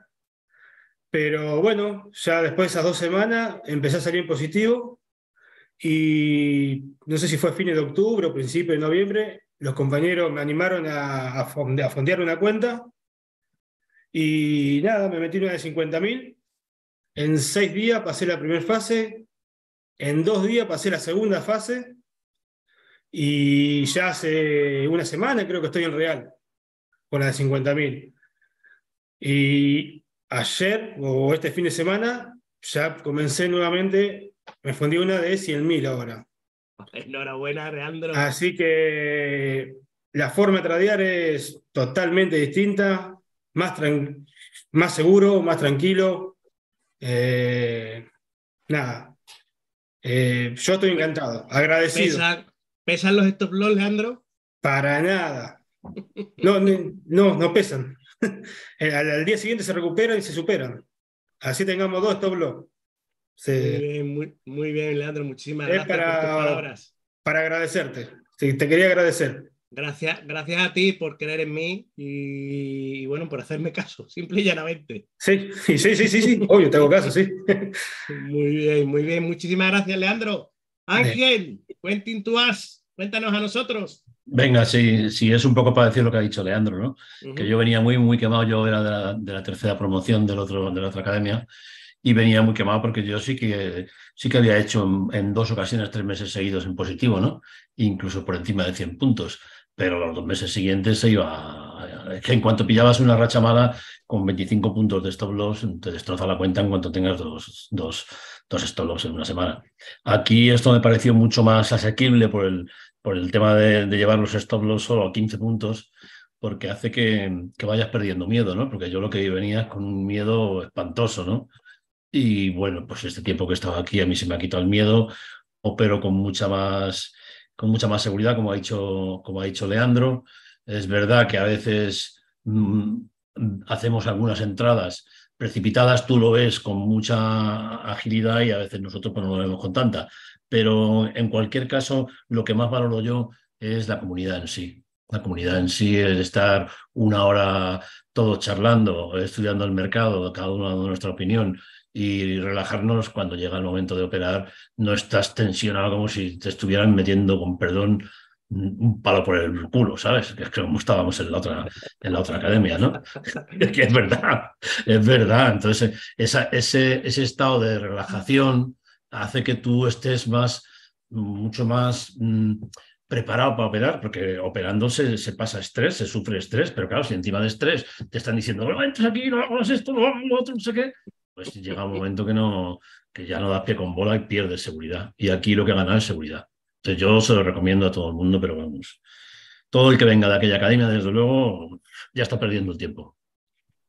Pero bueno, ya después de esas dos semanas empecé a salir en positivo. Y no sé si fue a fines de octubre o principio de noviembre, los compañeros me animaron a, a fondear una cuenta. Y nada, me metí una de 50 mil en seis días pasé la primera fase, en dos días pasé la segunda fase y ya hace una semana creo que estoy en Real con la de 50.000. Y ayer o este fin de semana ya comencé nuevamente, me fundí una de 100.000 ahora. Enhorabuena, Leandro. Así que la forma de tradear es totalmente distinta, más, más seguro, más tranquilo, eh, nada, eh, yo estoy encantado, agradecido. ¿Pesan, los stop loss, Leandro? Para nada. No, no, no pesan. Eh, al, día siguiente se recuperan y se superan. Así tengamos dos stop loss. Muy, bien, muy, bien, Leandro, muchísimas gracias para, por tus palabras. Para agradecerte. Sí, te quería agradecer. Gracias, gracias a ti por creer en mí y, bueno, por hacerme caso, simple y llanamente. Sí, sí, sí, sí, sí, obvio, oh, tengo caso, sí. Muy bien, muy bien, muchísimas gracias, Leandro. Ángel, Quentin cuéntanos a nosotros. Venga, sí, sí, es un poco para decir lo que ha dicho Leandro, ¿no? Que yo venía muy, muy quemado, yo era de la, tercera promoción del otro, de la otra academia y venía muy quemado porque yo sí que sí que había hecho en, en dos ocasiones tres meses seguidos en positivo, ¿no? Incluso por encima de 100 puntos pero los dos meses siguientes se iba. que en cuanto pillabas una racha mala con 25 puntos de stop loss, te destroza la cuenta en cuanto tengas dos, dos, dos stop loss en una semana. Aquí esto me pareció mucho más asequible por el, por el tema de, llevar los stop loss solo a 15 puntos, porque hace que, que, vayas perdiendo miedo, ¿no? Porque yo lo que venía es con un miedo espantoso, ¿no? Y bueno, pues este tiempo que he estado aquí a mí se me ha quitado el miedo, opero con mucha más con mucha más seguridad, como ha dicho, como ha dicho Leandro. Es verdad que a veces mm, hacemos algunas entradas precipitadas, tú lo ves con mucha agilidad y a veces nosotros pues, no lo vemos con tanta. Pero en cualquier caso, lo que más valoro yo es la comunidad en sí. La comunidad en sí, es estar una hora todos charlando, estudiando el mercado, cada uno dando nuestra opinión, y relajarnos cuando llega el momento de operar. No estás tensionado como si te estuvieran metiendo, con perdón, un palo por el culo, ¿sabes? Que es como estábamos en la otra, en la otra academia, ¿no? que es verdad, es verdad. Entonces, esa, ese, ese estado de relajación hace que tú estés más, mucho más mm, preparado para operar, porque operando se, pasa estrés, se sufre estrés, pero claro, si encima de estrés te están diciendo, no, aquí, no hagas esto, no hagas lo otro, no sé qué, pues llega un momento que no que ya no das pie con bola y pierdes seguridad. Y aquí lo que gana es seguridad. Entonces yo se lo recomiendo a todo el mundo, pero vamos, todo el que venga de aquella academia, desde luego, ya está perdiendo el tiempo.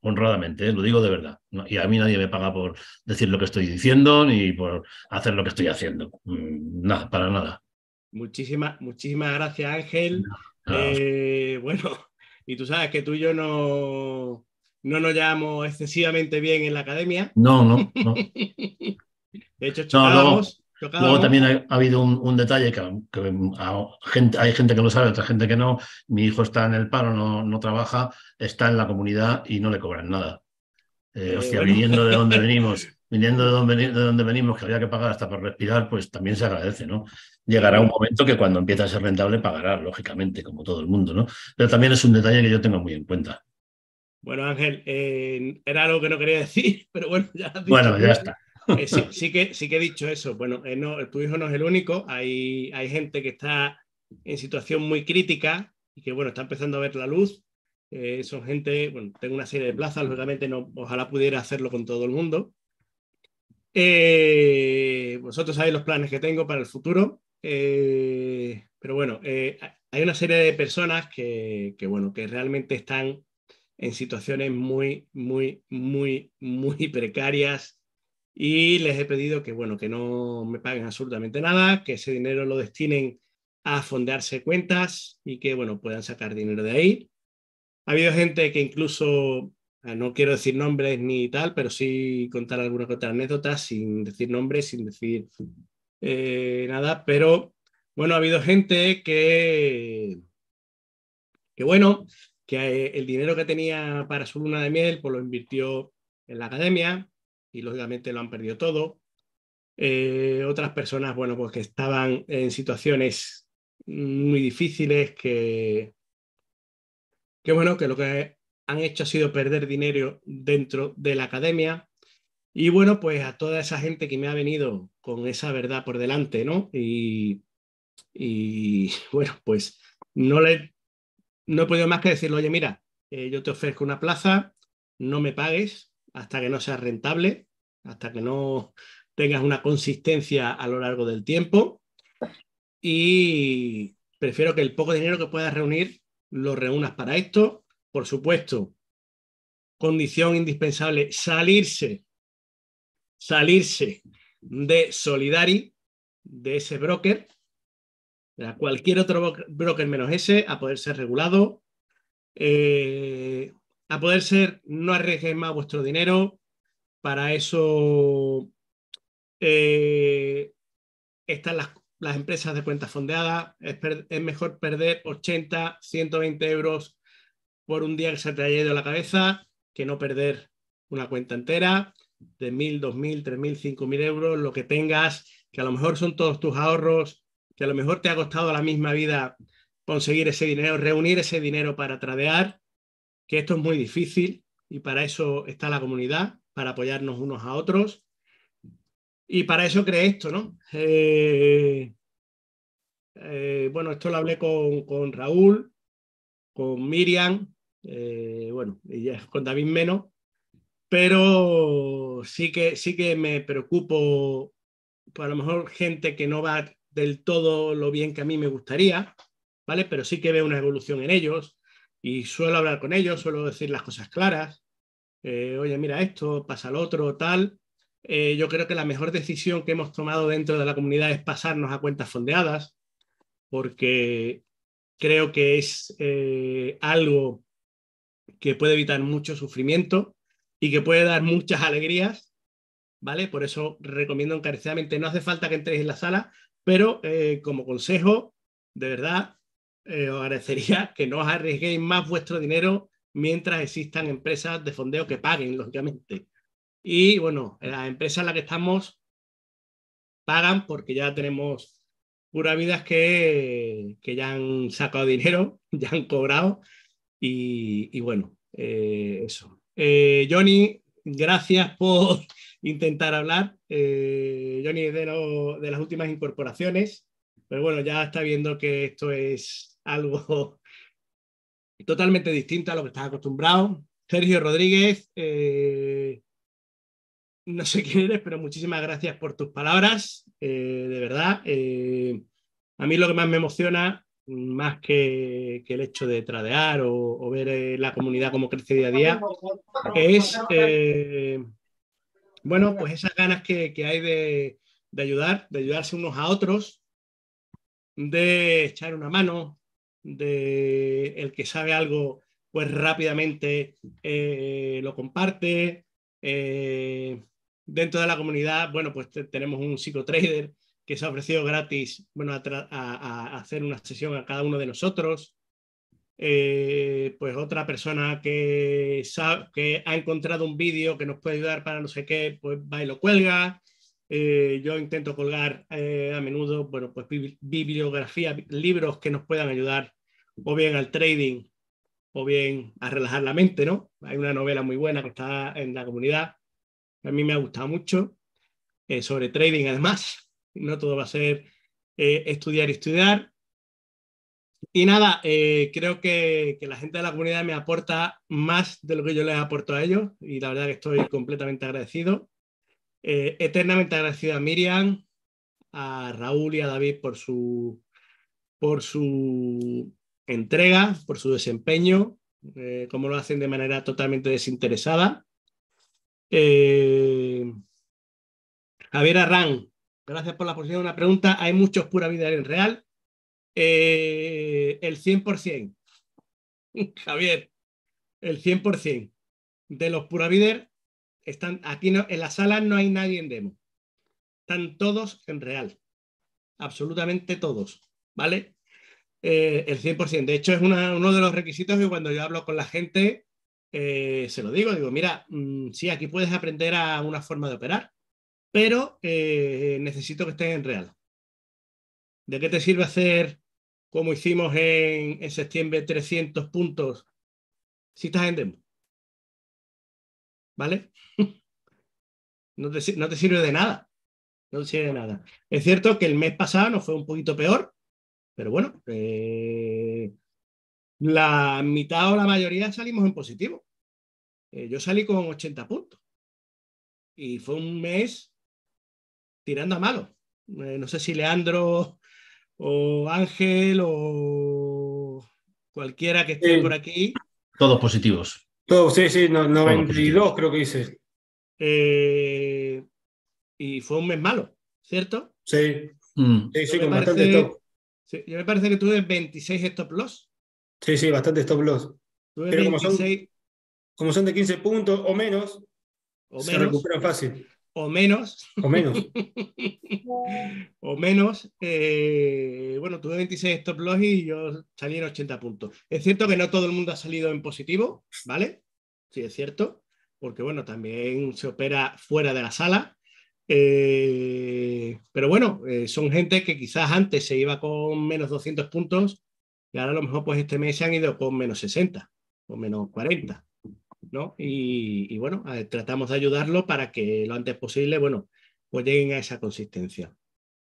Honradamente, ¿eh? lo digo de verdad. Y a mí nadie me paga por decir lo que estoy diciendo ni por hacer lo que estoy haciendo. Mm, nada, para nada. Muchísimas, muchísimas gracias, Ángel. Eh, bueno, y tú sabes que tú y yo no, no nos llevamos excesivamente bien en la academia. No, no. no. de hecho, chocábamos. luego, también ha, habido un, detalle que, hay gente que lo sabe, otra gente que no. Mi hijo está en el paro, no, no trabaja, está en la comunidad y no le cobran nada. Eh, eh, o sea, viniendo de donde venimos, viniendo de donde, de donde venimos, que había que pagar hasta para respirar, pues también se agradece, ¿no? Llegará un momento que cuando empiece a ser rentable pagará, lógicamente, como todo el mundo, ¿no? Pero también es un detalle que yo tengo muy en cuenta. Bueno, Ángel, eh, era algo que no quería decir, pero bueno, ya Bueno, ya está. Eh, sí, que, sí que he dicho eso. Bueno, eh, tu hijo no es el único. Hay, hay gente que está en situación muy crítica y que, bueno, está empezando a ver la luz. son gente, bueno, tengo una serie de plazas, lógicamente no, ojalá pudiera hacerlo con todo el mundo. vosotros sabéis los planes que tengo para el futuro, pero bueno, hay una serie de personas que, que, bueno, que realmente están en situaciones muy, muy, muy, muy precarias y les he pedido que, bueno, que no me paguen absolutamente nada, que ese dinero lo destinen a fondearse cuentas y que, bueno, puedan sacar dinero de ahí. Ha habido gente que incluso, ah, no quiero decir nombres ni tal, pero sí contar algunas otras anécdotas sin decir nombres, sin decir eh, nada, pero bueno, ha habido gente que, que bueno, que eh, el dinero que tenía para su luna de miel, pues lo invirtió en la academia y lógicamente lo han perdido todo. Eh, otras personas, bueno, pues que estaban en situaciones muy difíciles, que, bueno, que lo que han hecho ha sido perder dinero dentro de la academia. Y bueno, pues a toda esa gente que me ha venido con esa verdad por delante, ¿no? Y, y bueno, pues no le no he podido más que decirlo. oye, mira, eh, yo te ofrezco una plaza, no me pagues hasta que no sea rentable, hasta que no tengas una consistencia a lo largo del tiempo y prefiero que el poco dinero que puedas reunir lo reúnas para esto. Por supuesto, condición indispensable, salirse, salirse de Solidari, de ese broker, Cualquier otro broker menos ese, a poder ser regulado, eh, a poder ser no arriesguéis más vuestro dinero. Para eso eh, están las, empresas de cuentas fondeadas. Es, mejor perder 80, 120 euros por un día que se te haya ido la cabeza que no perder una cuenta entera de 1.000, 2.000, 3.000, 5.000 euros, lo que tengas, que a lo mejor son todos tus ahorros que a lo mejor te ha costado la misma vida conseguir ese dinero, reunir ese dinero para tradear, que esto es muy difícil y para eso está la comunidad, para apoyarnos unos a otros. Y para eso creé esto, ¿no? Eh, eh, bueno, esto lo hablé con, Raúl, con Miriam, eh, bueno, y ya con David menos, pero sí que, sí que me preocupo pues a lo mejor gente que no va del todo lo bien que a mí me gustaría, ¿vale? Pero sí que veo una evolución en ellos y suelo hablar con ellos, suelo decir las cosas claras. Eh, Oye, mira esto, pasa al otro, tal. Eh, yo creo que la mejor decisión que hemos tomado dentro de la comunidad es pasarnos a cuentas fondeadas, porque creo que es eh, algo que puede evitar mucho sufrimiento y que puede dar muchas alegrías, ¿vale? Por eso recomiendo encarecidamente, no hace falta que entréis en la sala, pero eh, como consejo, de verdad, eh, os agradecería que no os arriesguéis más vuestro dinero mientras existan empresas de fondeo que paguen, lógicamente. Y bueno, las empresas en las que estamos pagan porque ya tenemos pura vidas que, que ya han sacado dinero, ya han cobrado. Y, bueno, eh, eso. Johnny, gracias por intentar hablar. Eh, Johnny de, las últimas incorporaciones, pero bueno, ya está viendo que esto es algo totalmente distinto a lo que estás acostumbrado. Sergio Rodríguez, eh, no sé quién eres, pero muchísimas gracias por tus palabras, eh, de verdad. a mí lo que más me emociona más que, el hecho de tradear o, ver eh, la comunidad como crece día a día, es, bueno, pues esas ganas que, hay de, ayudar, de ayudarse unos a otros, de echar una mano, de el que sabe algo, pues rápidamente eh, lo comparte. Eh, dentro de la comunidad, bueno, pues tenemos un psicotrader que se ha ofrecido gratis bueno, a, hacer una sesión a cada uno de nosotros. Eh, pues otra persona que, que ha encontrado un vídeo que nos puede ayudar para no sé qué, pues va y lo cuelga. Eh, yo intento colgar eh, a menudo, bueno, pues bibliografía, libros que nos puedan ayudar o bien al trading o bien a relajar la mente, ¿no? Hay una novela muy buena que está en la comunidad, a mí me ha gustado mucho, sobre trading además no todo va a ser eh, estudiar y estudiar. Y nada, eh, creo que, la gente de la comunidad me aporta más de lo que yo les aporto a ellos y la verdad que estoy completamente agradecido. Eh, eternamente agradecido a Miriam, a Raúl y a David por su, por su entrega, por su desempeño, como lo hacen de manera totalmente desinteresada. Eh, Javier Arrán Gracias por la posibilidad de una pregunta. Hay muchos pura vida en real. Eh, el 100%. Javier, el 100% de los pura están aquí en la sala no hay nadie en demo. Están todos en real. Absolutamente todos. ¿Vale? Eh, el 100%. De hecho, es uno de los requisitos que cuando yo hablo con la gente eh, se lo digo. Digo, mira, mm, sí, aquí puedes aprender a una forma de operar pero eh, necesito que estés en real. ¿De qué te sirve hacer, como hicimos en, septiembre, 300 puntos si estás en demo? ¿Vale? no, te, sirve de nada. No sirve de nada. Es cierto que el mes pasado nos fue un poquito peor, pero bueno, eh, la mitad o la mayoría salimos en positivo. Eh, yo salí con 80 puntos. Y fue un mes tirando a malo. Eh, no sé si Leandro o Ángel o cualquiera que esté por aquí. Todos positivos. Todos, sí, sí, 92 creo que hice. Eh, y fue un mes malo, ¿cierto? Sí. Mm. Sí, sí, con bastante top. yo me parece que tuve 26 stop loss. Sí, sí, bastante stop loss. Pero como, son, como son de 15 puntos o menos, o se recuperan fácil o menos. O menos. o menos. Eh, bueno, tuve 26 stop loss y yo salí en 80 puntos. Es cierto que no todo el mundo ha salido en positivo, ¿vale? Sí, es cierto. Porque bueno, también se opera fuera de la sala. Eh, pero bueno, eh, son gente que quizás antes se iba con menos 200 puntos y ahora a lo mejor pues este mes se han ido con menos 60 o menos 40. Y, bueno, eh, tratamos de ayudarlo para que lo antes posible, bueno, pues lleguen a esa consistencia.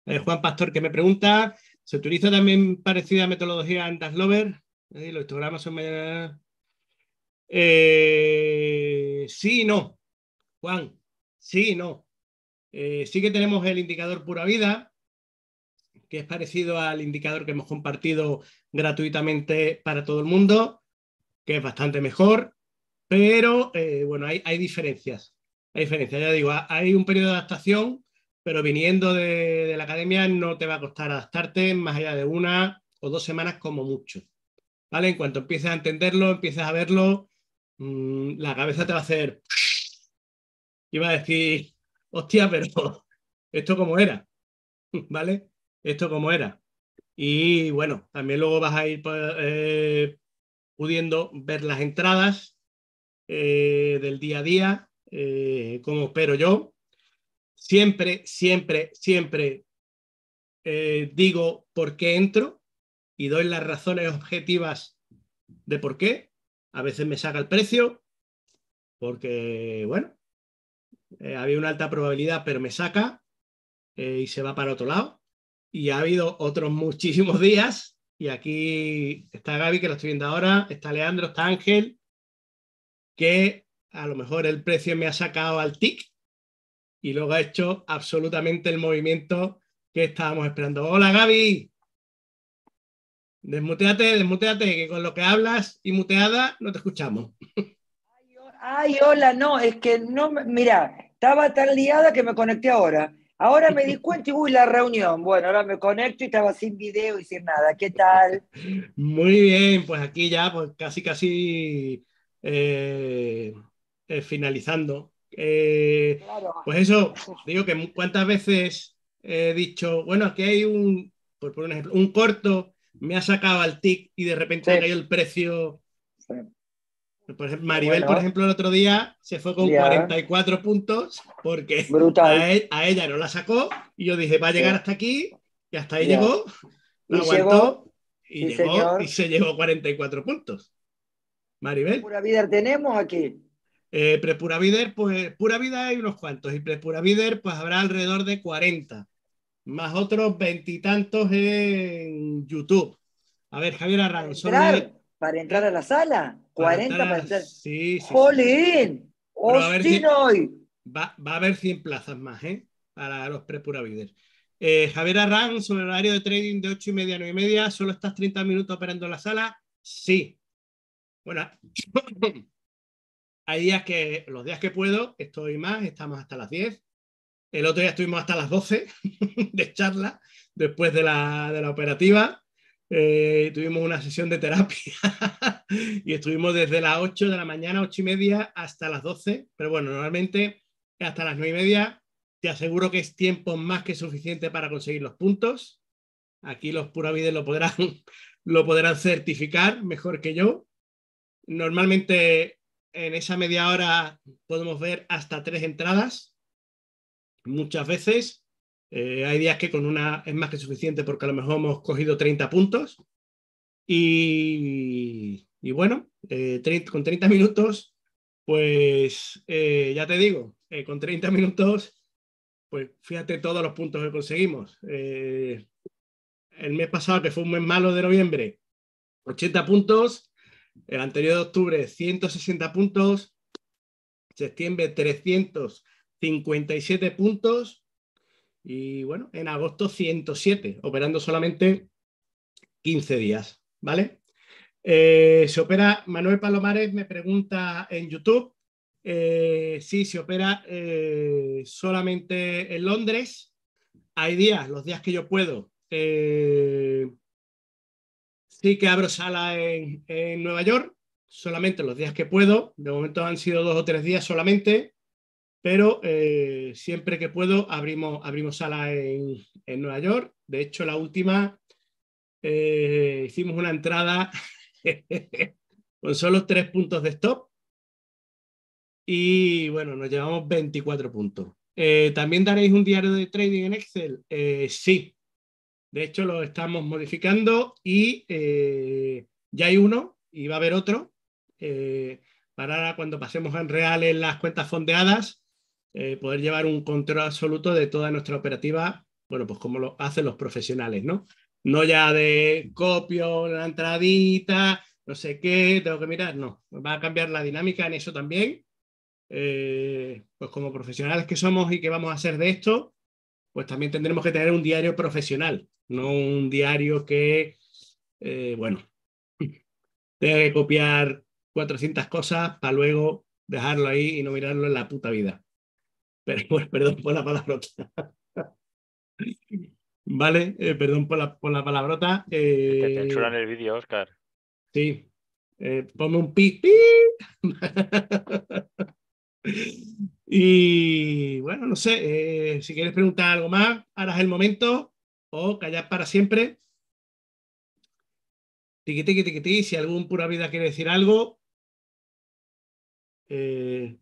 Eh, Juan Pastor que me pregunta, ¿se utiliza también parecida metodología en Daslover? Eh, los histogramas son... sí y no, Juan, sí y no. sí que tenemos el indicador pura vida, que es parecido al indicador que hemos compartido gratuitamente para todo el mundo, que es bastante mejor. Pero eh, bueno, hay, hay, diferencias. Hay diferencias, ya digo, hay un periodo de adaptación, pero viniendo de, la academia no te va a costar adaptarte más allá de una o dos semanas como mucho. ¿Vale? En cuanto empieces a entenderlo, empieces a verlo, mm, la cabeza te va a hacer... Y a decir, hostia, pero esto como era, ¿vale? Esto como era. Y bueno, también luego vas a ir pues, eh, pudiendo ver las entradas eh, del día a día, eh, como espero yo. Siempre, siempre, siempre eh, digo por qué entro y doy las razones objetivas de por qué. A veces me saca el precio, porque, bueno, había una alta probabilidad, pero me saca y se va para otro lado. Y ha habido otros muchísimos días, y aquí está Gaby, que lo estoy viendo ahora, está Leandro, está Ángel, que a lo mejor el precio me ha sacado al TIC y luego ha hecho absolutamente el movimiento que estábamos esperando. Hola Gaby, desmuteate, desmuteate, que con lo que hablas y muteada no te escuchamos. Ay, hola, no, es que no, mira, estaba tan liada que me conecté ahora. Ahora me di cuenta y uy, la reunión. Bueno, ahora me conecto y estaba sin video y sin nada. ¿Qué tal? Muy bien, pues aquí ya, pues casi, casi eh, eh, finalizando. Eh, pues eso, digo que cuántas veces he dicho, bueno, que hay un, por, ejemplo, un corto, me ha sacado al TIC y de repente ha caído el precio. Maribel, por ejemplo, el otro día se fue con 44 puntos porque e, a, ella no la sacó y yo dije, va a llegar hasta aquí y hasta ahí llegó, no aguantó y, llegó, y se llevó 44 puntos. Maribel. ¿Pura vida tenemos aquí? pre eh, prepura Vider, pues eh, pura vida hay unos cuantos y prepura Vider, pues habrá alrededor de 40, más otros veintitantos en YouTube. A ver, Javier Arrano. Para entrar, para entrar a la sala, 40 para entrar. Sí, sí. ¡Jolín! hoy! Va, a haber 100 plazas más, ¿eh? Para los prepura Vider. Eh, Javier Arran, sobre el horario de trading de 8 y media a 9 y media, ¿solo estás 30 minutos operando en la sala? Sí, bueno, hay días que, los días que puedo, estoy más, estamos hasta las 10. El otro día estuvimos hasta las 12 de charla, después de la, operativa. Eh, tuvimos una sesión de terapia y estuvimos desde las 8 de la mañana, 8 y media, hasta las 12. Pero bueno, normalmente hasta las 9 y media te aseguro que es tiempo más que suficiente para conseguir los puntos. Aquí los puravides lo podrán, lo podrán certificar mejor que yo. Normalmente en esa media hora podemos ver hasta tres entradas, muchas veces. Eh, hay días que con una es más que suficiente porque a lo mejor hemos cogido 30 puntos. Y, bueno, eh, con 30 minutos, pues eh, ya te digo, con 30 minutos, pues fíjate todos los puntos que conseguimos. el mes pasado, que fue un mes malo de noviembre, 80 puntos, el anterior de octubre, 160 puntos. Septiembre, 357 puntos. Y bueno, en agosto, 107, operando solamente 15 días. ¿Vale? Eh, se opera, Manuel Palomares me pregunta en YouTube. si eh, sí, se opera eh, solamente en Londres. Hay días, los días que yo puedo, que abro sala en, Nueva York, solamente los días que puedo. De momento han sido dos o tres días solamente, pero eh, siempre que puedo abrimos, abrimos sala en, Nueva York. De hecho, la última eh, hicimos una entrada con solo tres puntos de stop y bueno, nos llevamos 24 puntos. Eh, ¿También daréis un diario de trading en Excel? sí, de hecho, lo estamos modificando y eh, ya hay uno y va a haber otro. Eh, para cuando pasemos en real en las cuentas fondeadas, eh, poder llevar un control absoluto de toda nuestra operativa, bueno, pues como lo hacen los profesionales, ¿no? No ya de copio, la entradita, no sé qué, tengo que mirar, no. Va a cambiar la dinámica en eso también. pues como profesionales que somos y que vamos a hacer de esto, pues también tendremos que tener un diario profesional, no un diario que, eh, bueno, tenga que copiar 400 cosas para luego dejarlo ahí y no mirarlo en la puta vida. Pero, perdón por la palabrota. vale, eh, perdón por la, por la palabrota. Eh, te censuran el vídeo, Oscar. Sí. Eh, ponme un pi, pi. Y bueno, no sé, eh, si quieres preguntar algo más, ahora harás el momento o callar para siempre. Tiqui, tiqui, tiqui, Si algún pura vida quiere decir algo. Eh,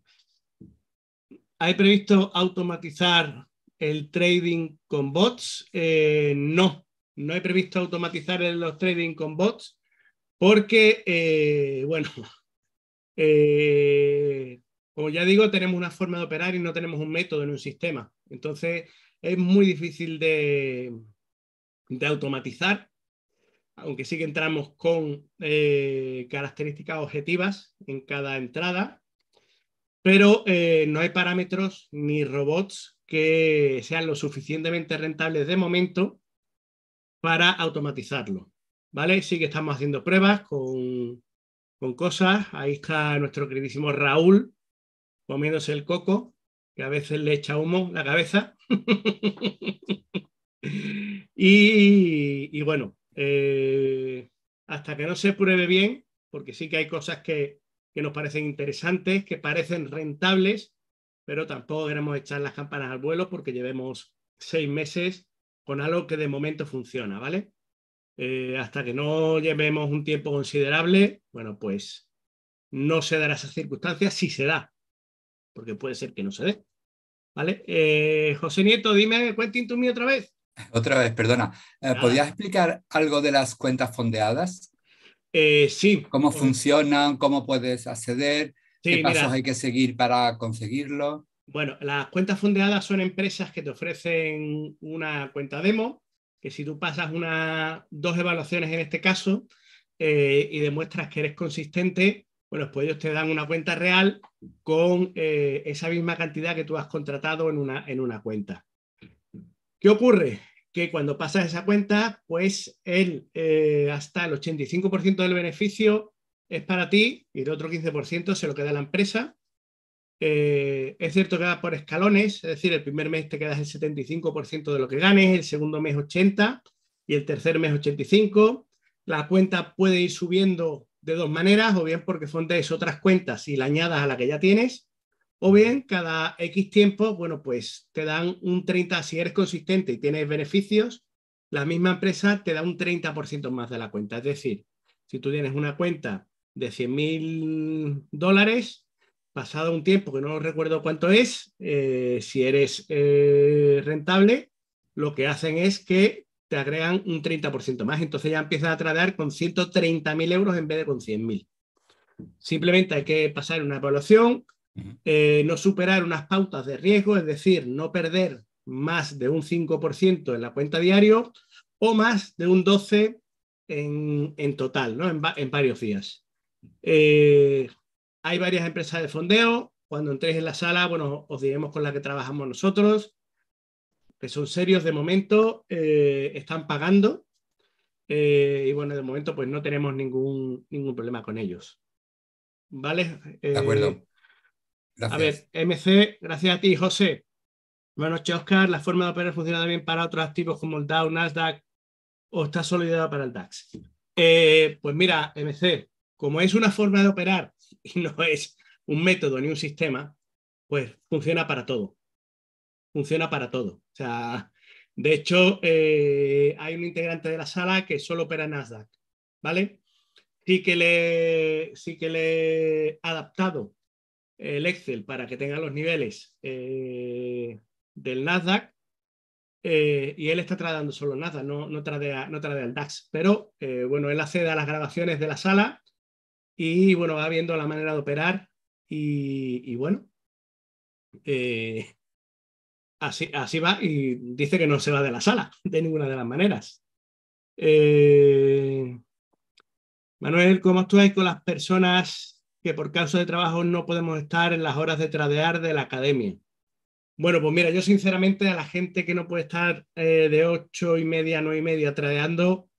¿Hay previsto automatizar el trading con bots? Eh, no, no he previsto automatizar los trading con bots porque, eh, bueno, eh, como ya digo, tenemos una forma de operar y no tenemos un método en un sistema. Entonces, es muy difícil de, automatizar, aunque sí que entramos con eh, características objetivas en cada entrada, pero eh, no hay parámetros ni robots que sean lo suficientemente rentables de momento para automatizarlo. ¿Vale? Sí que estamos haciendo pruebas con, con cosas. Ahí está nuestro queridísimo Raúl, comiéndose el coco, que a veces le echa humo la cabeza. y, bueno, eh, hasta que no se pruebe bien, porque sí que hay cosas que, que nos parecen interesantes, que parecen rentables, pero tampoco queremos echar las campanas al vuelo porque llevemos seis meses con algo que de momento funciona, ¿vale? Eh, hasta que no llevemos un tiempo considerable, bueno, pues no se dará esa circunstancia, si se da, porque puede ser que no se dé. ¿Vale? Eh, José Nieto, dime, tú Tumi otra vez. Otra vez, perdona. Eh, ¿Podrías explicar algo de las cuentas fondeadas? Eh, sí. ¿Cómo funcionan? ¿Cómo puedes acceder? ¿Qué pasos hay que seguir para conseguirlo? Bueno, las cuentas fondeadas son empresas que te ofrecen una cuenta demo, que si tú pasas una, dos evaluaciones en este caso y demuestras que eres consistente, bueno, pues ellos te dan una cuenta real con eh, esa misma cantidad que tú has contratado en una, en una cuenta. ¿Qué ocurre? Que cuando pasas esa cuenta, pues el, eh, hasta el 85% del beneficio es para ti y el otro 15% se lo queda la empresa. Eh, es cierto que va por escalones, es decir, el primer mes te quedas el 75% de lo que ganes, el segundo mes 80% y el tercer mes 85%. La cuenta puede ir subiendo de dos maneras, o bien porque fondes otras cuentas y la añadas a la que ya tienes, o bien cada X tiempo, bueno, pues te dan un 30, si eres consistente y tienes beneficios, la misma empresa te da un 30% más de la cuenta. Es decir, si tú tienes una cuenta de 100 mil dólares, pasado un tiempo que no recuerdo cuánto es, eh, si eres eh, rentable, lo que hacen es que agregan un 30% más. Entonces ya empiezas a tradear con 130.000 euros en vez de con 100.000. Simplemente hay que pasar una evaluación, eh, no superar unas pautas de riesgo, es decir, no perder más de un 5% en la cuenta diario o más de un 12% en, total, ¿no? en, varios días. Eh, hay varias empresas de fondeo. Cuando entréis en la sala, bueno, os diremos con la que trabajamos nosotros que son serios de momento, eh, están pagando eh, y bueno, de momento pues no tenemos ningún, ningún problema con ellos. ¿Vale? de eh, acuerdo. A ver, MC, gracias a ti, José. Buenas noches, Oscar. La forma de operar funciona también para otros activos como el Dow, Nasdaq o está solidada para el DAX. pues mira, MC, como es una forma de operar y no es un método ni un sistema, pues funciona para todo funciona para todo. O sea, de hecho, eh, hay un integrante de la sala que solo opera Nasdaq, ¿vale? Sí que le, sí que le he adaptado el Excel para que tenga los niveles eh, del Nasdaq eh, y él está tradando solo Nasdaq, no, no, tradea, no el DAX, pero bueno, él accede a las grabaciones de la sala y bueno, va viendo la manera de operar y, bueno, así, va y dice que no se va de la sala, de ninguna de las maneras. Eh, Manuel, ¿cómo actúas con las personas que por caso de trabajo no podemos estar en las horas de tradear de la academia? Bueno, pues mira, yo sinceramente a la gente que no puede estar eh, de ocho y media nueve y media tradeando,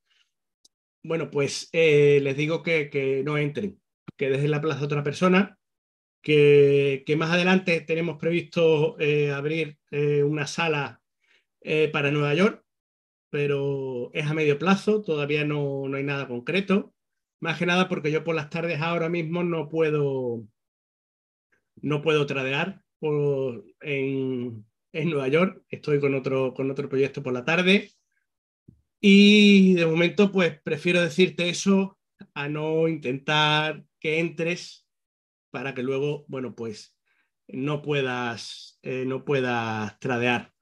bueno, pues eh, les digo que, que no entren, que dejen la plaza a otra persona que, más adelante tenemos previsto eh, abrir eh, una sala eh, para Nueva York, pero es a medio plazo, todavía no, hay nada concreto. Más que nada porque yo por las tardes ahora mismo no puedo, no puedo tradear en, en Nueva York, estoy con otro, con otro proyecto por la tarde. Y de momento, pues prefiero decirte eso a no intentar que entres para que luego, bueno, pues no puedas, eh, no puedas tradear.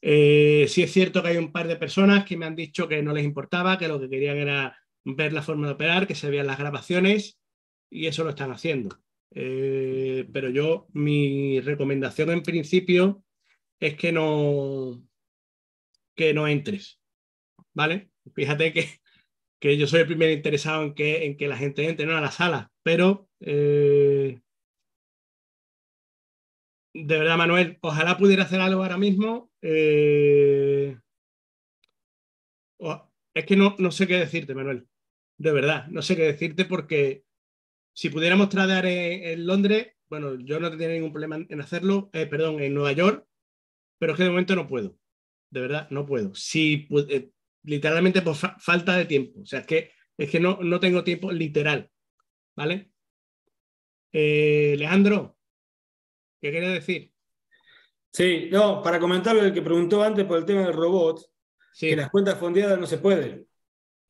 Eh, sí es cierto que hay un par de personas que me han dicho que no les importaba, que lo que querían era ver la forma de operar, que se vean las grabaciones y eso lo están haciendo. Eh, pero yo, mi recomendación en principio es que no, que no entres, ¿vale? Fíjate que, que yo soy el primer interesado en que, en que la gente entre, no a la sala, pero eh, de verdad, Manuel, ojalá pudiera hacer algo ahora mismo. Eh, es que no, no sé qué decirte, Manuel. De verdad, no sé qué decirte porque si pudiéramos tradar en, Londres, bueno, yo no tendría ningún problema en hacerlo, eh, perdón, en Nueva York, pero es que de momento no puedo. De verdad, no puedo. Si, literalmente por falta de tiempo. O sea, es que, es que no, no tengo tiempo literal ¿Vale? Eh, Leandro, ¿qué quiere decir? Sí, no, para comentar el que preguntó antes por el tema del robot, que las cuentas fondeadas no se pueden.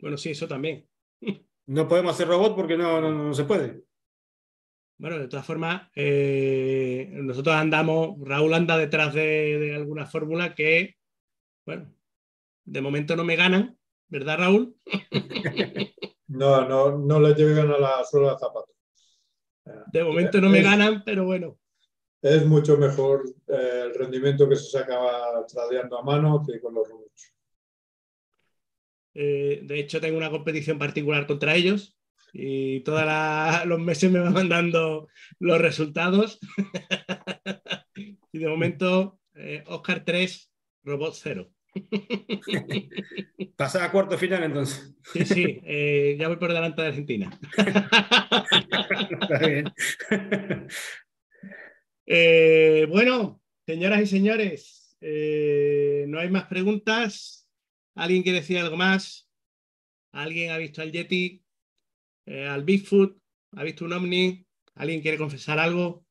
Bueno, sí, eso también. No podemos hacer robot porque no, no, se puede. Bueno, de todas formas, eh, nosotros andamos, Raúl anda detrás de, de alguna fórmula que, bueno, de momento no me ganan, ¿verdad, Raúl? No, no, no le llegan a la suela de De momento no me ganan, pero bueno. Es mucho mejor eh, el rendimiento que se sacaba tradeando a mano que con los robots. Eh, de hecho, tengo una competición particular contra ellos y todos los meses me van mandando los resultados. y de momento, eh, Oscar 3, Robot 0. pasa a cuarto final entonces. Sí, sí, eh, ya voy por delante de Argentina. Eh, bueno, señoras y señores, eh, no hay más preguntas. ¿Alguien quiere decir algo más? ¿Alguien ha visto al Yeti? ¿Al Bigfoot? ¿Ha visto un ovni? ¿Alguien quiere confesar algo?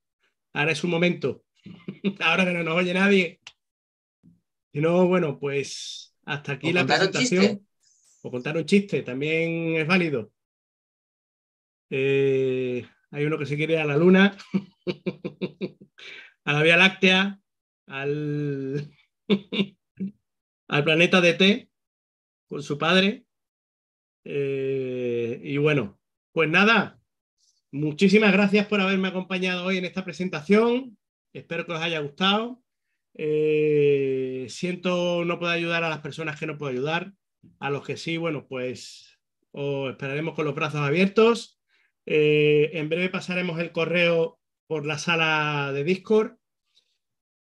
Ahora es un momento. Ahora que no nos oye nadie no, bueno, pues hasta aquí la presentación. O contar un chiste, también es válido. Eh, hay uno que se quiere a la luna, a la Vía Láctea, al, al planeta de T con su padre. Eh, y bueno, pues nada, muchísimas gracias por haberme acompañado hoy en esta presentación. Espero que os haya gustado. Eh, siento no poder ayudar a las personas que no puedo ayudar. A los que sí, bueno, pues os esperaremos con los brazos abiertos. Eh, en breve pasaremos el correo por la sala de Discord.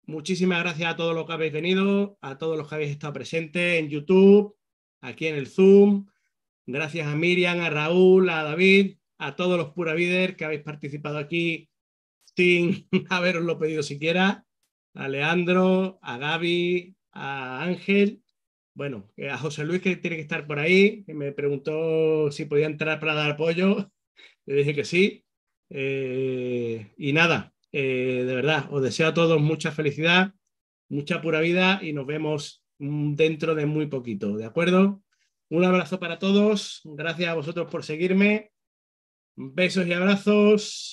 Muchísimas gracias a todos los que habéis venido, a todos los que habéis estado presentes en YouTube, aquí en el Zoom. Gracias a Miriam, a Raúl, a David, a todos los pura que habéis participado aquí sin haberoslo pedido siquiera a Leandro, a Gaby, a Ángel, bueno, eh, a José Luis que tiene que estar por ahí, que me preguntó si podía entrar para dar apoyo, le dije que sí. Eh, y nada, eh, de verdad, os deseo a todos mucha felicidad, mucha pura vida y nos vemos dentro de muy poquito, ¿de acuerdo? Un abrazo para todos, gracias a vosotros por seguirme, besos y abrazos